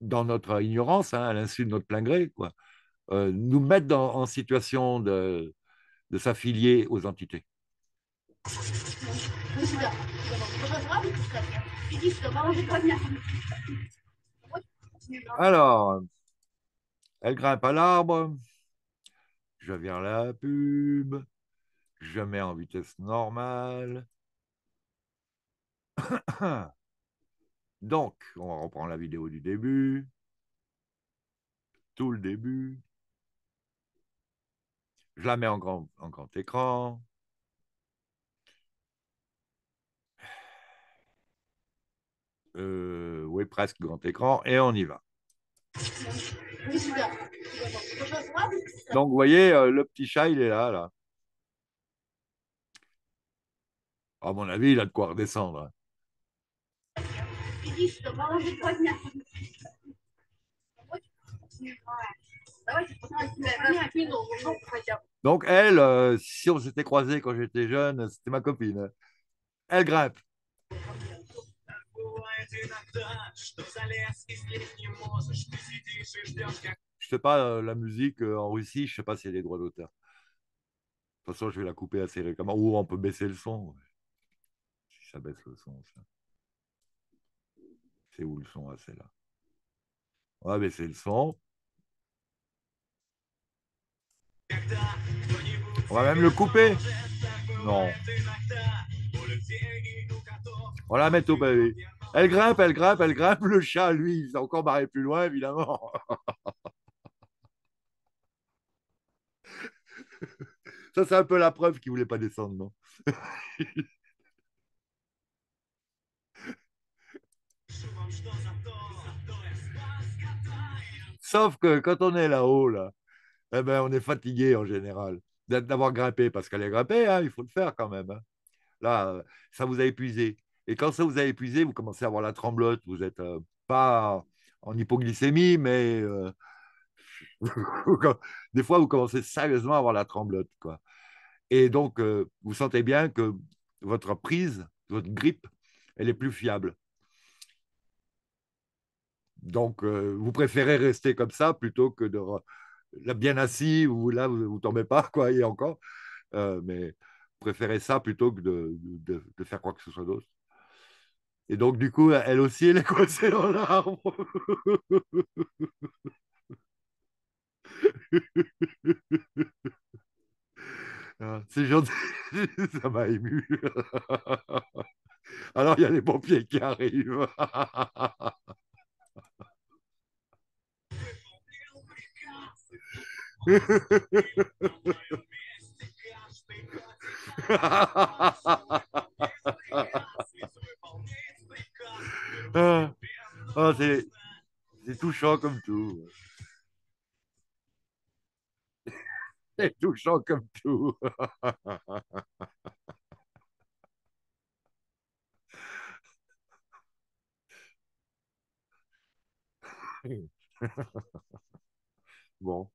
S1: dans notre ignorance, hein, à l'insu de notre plein gré, euh, nous mettent en situation de, s'affilier aux entités. Alors, elle grimpe à l'arbre, je viens la pub, je mets en vitesse normale, Donc, on reprend la vidéo du début, tout le début. Je la mets en grand, grand écran. Euh, oui, presque grand écran, et on y va. Donc, vous voyez, euh, le petit chat, il est là, là. À mon avis, il a de quoi redescendre. Hein. Donc elle, euh, si on s'était croisé quand j'étais jeune, c'était ma copine. Elle grimpe. Je sais pas, euh, la musique euh, en Russie, je sais pas si elle est droits d'auteur. De toute façon, je vais la couper assez régulièrement. Ou on peut baisser le son. Si ça baisse le son. C'est où le son assez là. On va baisser le son. On va même le couper. Non. On la met au pavé. Elle grimpe, elle grimpe, elle grimpe. Le chat, lui, il s'est encore barré plus loin, évidemment. Ça, c'est un peu la preuve qu'il ne voulait pas descendre, non Sauf que quand on est là-haut, eh ben, on est fatigué en général d'avoir grimpé, parce qu'elle est grimpée, hein, il faut le faire quand même. Hein. Là, ça vous a épuisé. Et quand ça vous a épuisé, vous commencez à avoir la tremblote, vous n'êtes euh, pas en hypoglycémie, mais euh, des fois, vous commencez sérieusement à avoir la tremblote. Quoi. Et donc, euh, vous sentez bien que votre prise, votre grippe, elle est plus fiable. Donc, euh, vous préférez rester comme ça plutôt que de bien assis ou là, vous ne tombez pas, quoi, et encore. Euh, mais préférez ça plutôt que de, de faire quoi que ce soit d'autre. Et donc, du coup, elle aussi, elle est coincée dans l'arbre. Ah, c'est gentil, ça m'a ému. Alors, il y a les pompiers qui arrivent. oh, c'est touchant comme tout. C'est touchant comme tout. bon.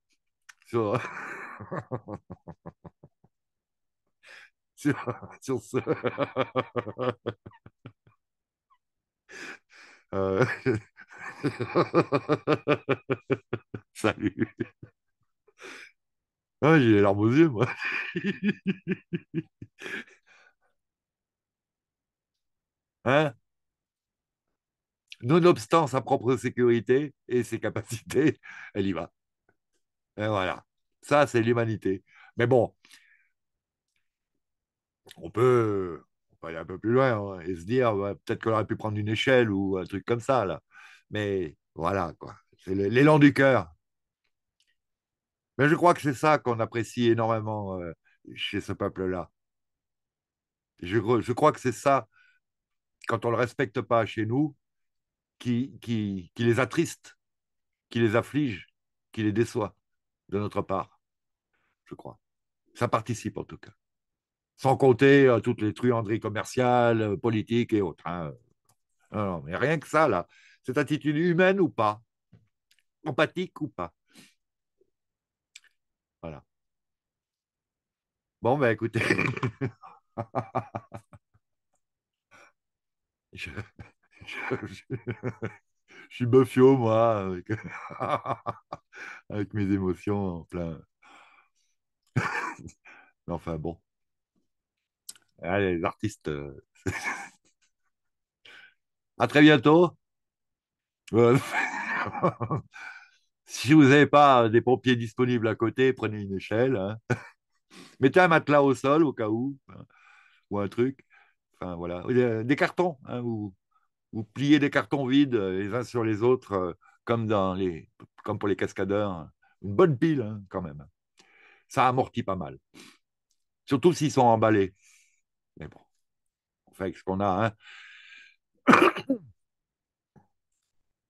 S1: Sur... sur... sur, ce. Euh... Salut. Ah, j'ai les larmes aux yeux, moi. hein Nonobstant sa propre sécurité et ses capacités, elle y va. Et voilà. Ça, c'est l'humanité. Mais bon, on peut, on aller un peu plus loin hein, et se dire, peut-être qu'on aurait pu prendre une échelle ou un truc comme ça. Là. Mais voilà, quoi. C'est l'élan du cœur. Mais je crois que c'est ça qu'on apprécie énormément euh, chez ce peuple-là. Je, je, crois que c'est ça, quand on ne le respecte pas chez nous, qui, les attriste, qui les afflige, qui les déçoit de notre part, je crois. Ça participe en tout cas. Sans compter euh, toutes les truanderies commerciales, euh, politiques et autres. Hein. mais rien que ça, là. Cette attitude humaine ou pas, empathique ou pas. Voilà. Bon, ben écoutez. je... je, suis buffio, moi, avec, mes émotions en plein. Mais enfin, bon. Allez, les artistes. Euh. à très bientôt. si vous n'avez pas des pompiers disponibles à côté, prenez une échelle. Hein. Mettez un matelas au sol au cas où, hein, ou un truc. Enfin, voilà. Euh, des cartons, hein, ou vous pliez des cartons vides euh, les uns sur les autres, euh, comme, dans les, comme pour les cascadeurs. Une bonne pile, hein, quand même. Ça amortit pas mal. Surtout s'ils sont emballés. Mais bon, on fait avec ce qu'on a. Hein.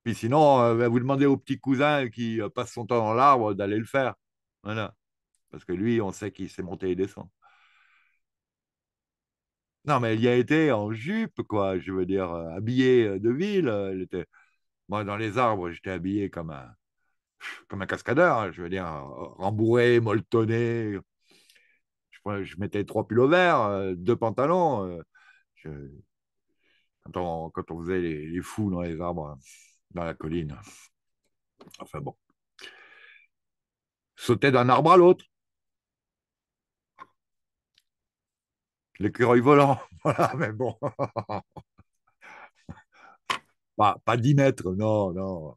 S1: Puis sinon, euh, ben, vous demandez au petit cousin qui passe son temps dans l'arbre d'aller le faire. Voilà. Parce que lui, on sait qu'il sait monter et descendre. Non, mais il y a été en jupe, quoi, je veux dire, euh, habillée euh, de ville. Euh, était... Moi, dans les arbres, j'étais habillé comme un, comme un cascadeur, hein, je veux dire, rembourré, molletonné. Je, mettais trois pilots verts, deux pantalons. quand, on, faisait les, les, fous dans les arbres, dans la colline. Enfin bon. Sauter d'un arbre à l'autre. L'écureuil volant, voilà, mais bon. pas, dix 10 mètres, non, non.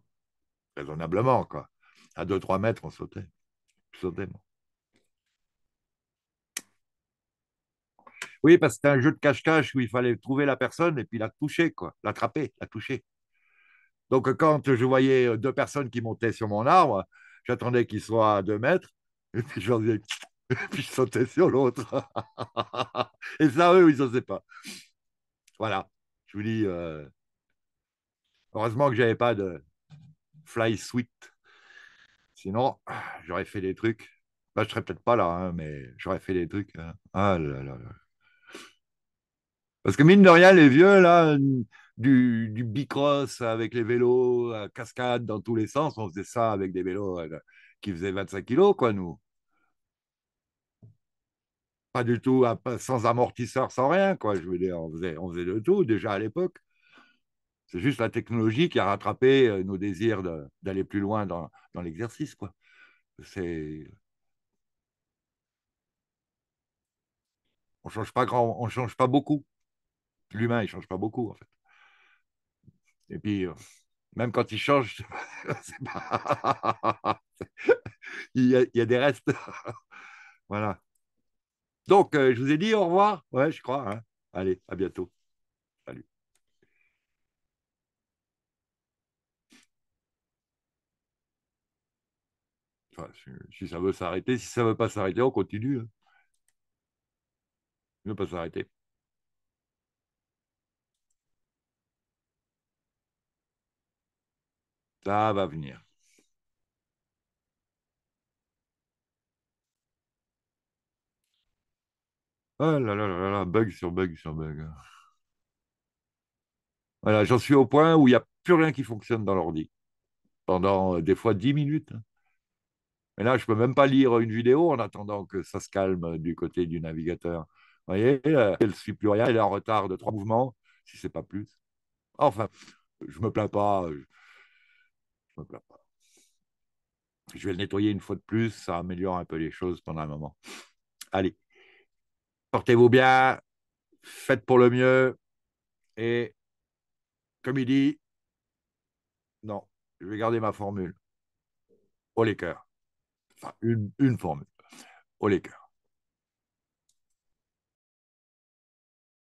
S1: Raisonnablement, quoi. À 2-3 mètres, on sautait. On sautait Oui, parce que c'était un jeu de cache-cache où il fallait trouver la personne et puis la toucher, quoi. L'attraper, la toucher. Donc, quand je voyais euh, deux personnes qui montaient sur mon arbre, j'attendais qu'ils soient à 2 mètres. Et puis, je leur disais puis je sauter sur l'autre. et ça, eux, ils savent pas. Voilà. Je vous dis, euh, heureusement que j'avais pas de fly suite. Sinon, j'aurais fait des trucs. Bah, je serais peut-être pas là, hein, mais j'aurais fait des trucs. Hein. Ah là là Parce que mine de rien, les vieux, là, du, du bicross avec les vélos, cascade dans tous les sens, on faisait ça avec des vélos euh, qui faisaient 25 kilos, quoi, nous pas du tout, sans amortisseur, sans rien, quoi. Je veux dire, on faisait, on de tout déjà à l'époque. C'est juste la technologie qui a rattrapé euh, nos désirs d'aller plus loin dans, l'exercice, quoi. C'est on change pas grand, on change pas beaucoup. L'humain, il change pas beaucoup en fait. Et puis euh, même quand il change, il, y a, des restes. voilà. Donc, euh, je vous ai dit au revoir. Ouais, je crois. Hein. Allez, à bientôt. Salut. si ça veut s'arrêter, si ça ne veut pas s'arrêter, on continue. Ne hein. pas s'arrêter. Ça va venir. Oh là là là là bug sur bug sur bug. Voilà, j'en suis au point où il n'y a plus rien qui fonctionne dans l'ordi. Pendant euh, des fois 10 minutes. Et là, je ne peux même pas lire une vidéo en attendant que ça se calme du côté du navigateur. Vous voyez, elle euh, suit plus rien, elle est en retard de trois mouvements, si ce n'est pas plus. Enfin, je ne me plains pas. Je... Euh, je me plains pas. Je vais le nettoyer une fois de plus, ça améliore un peu les choses pendant un moment. Allez. Portez vous bien, faites pour le mieux. Et comme il dit, non, je vais garder ma formule. Au les cœurs. Enfin, une, formule. Au les cœurs.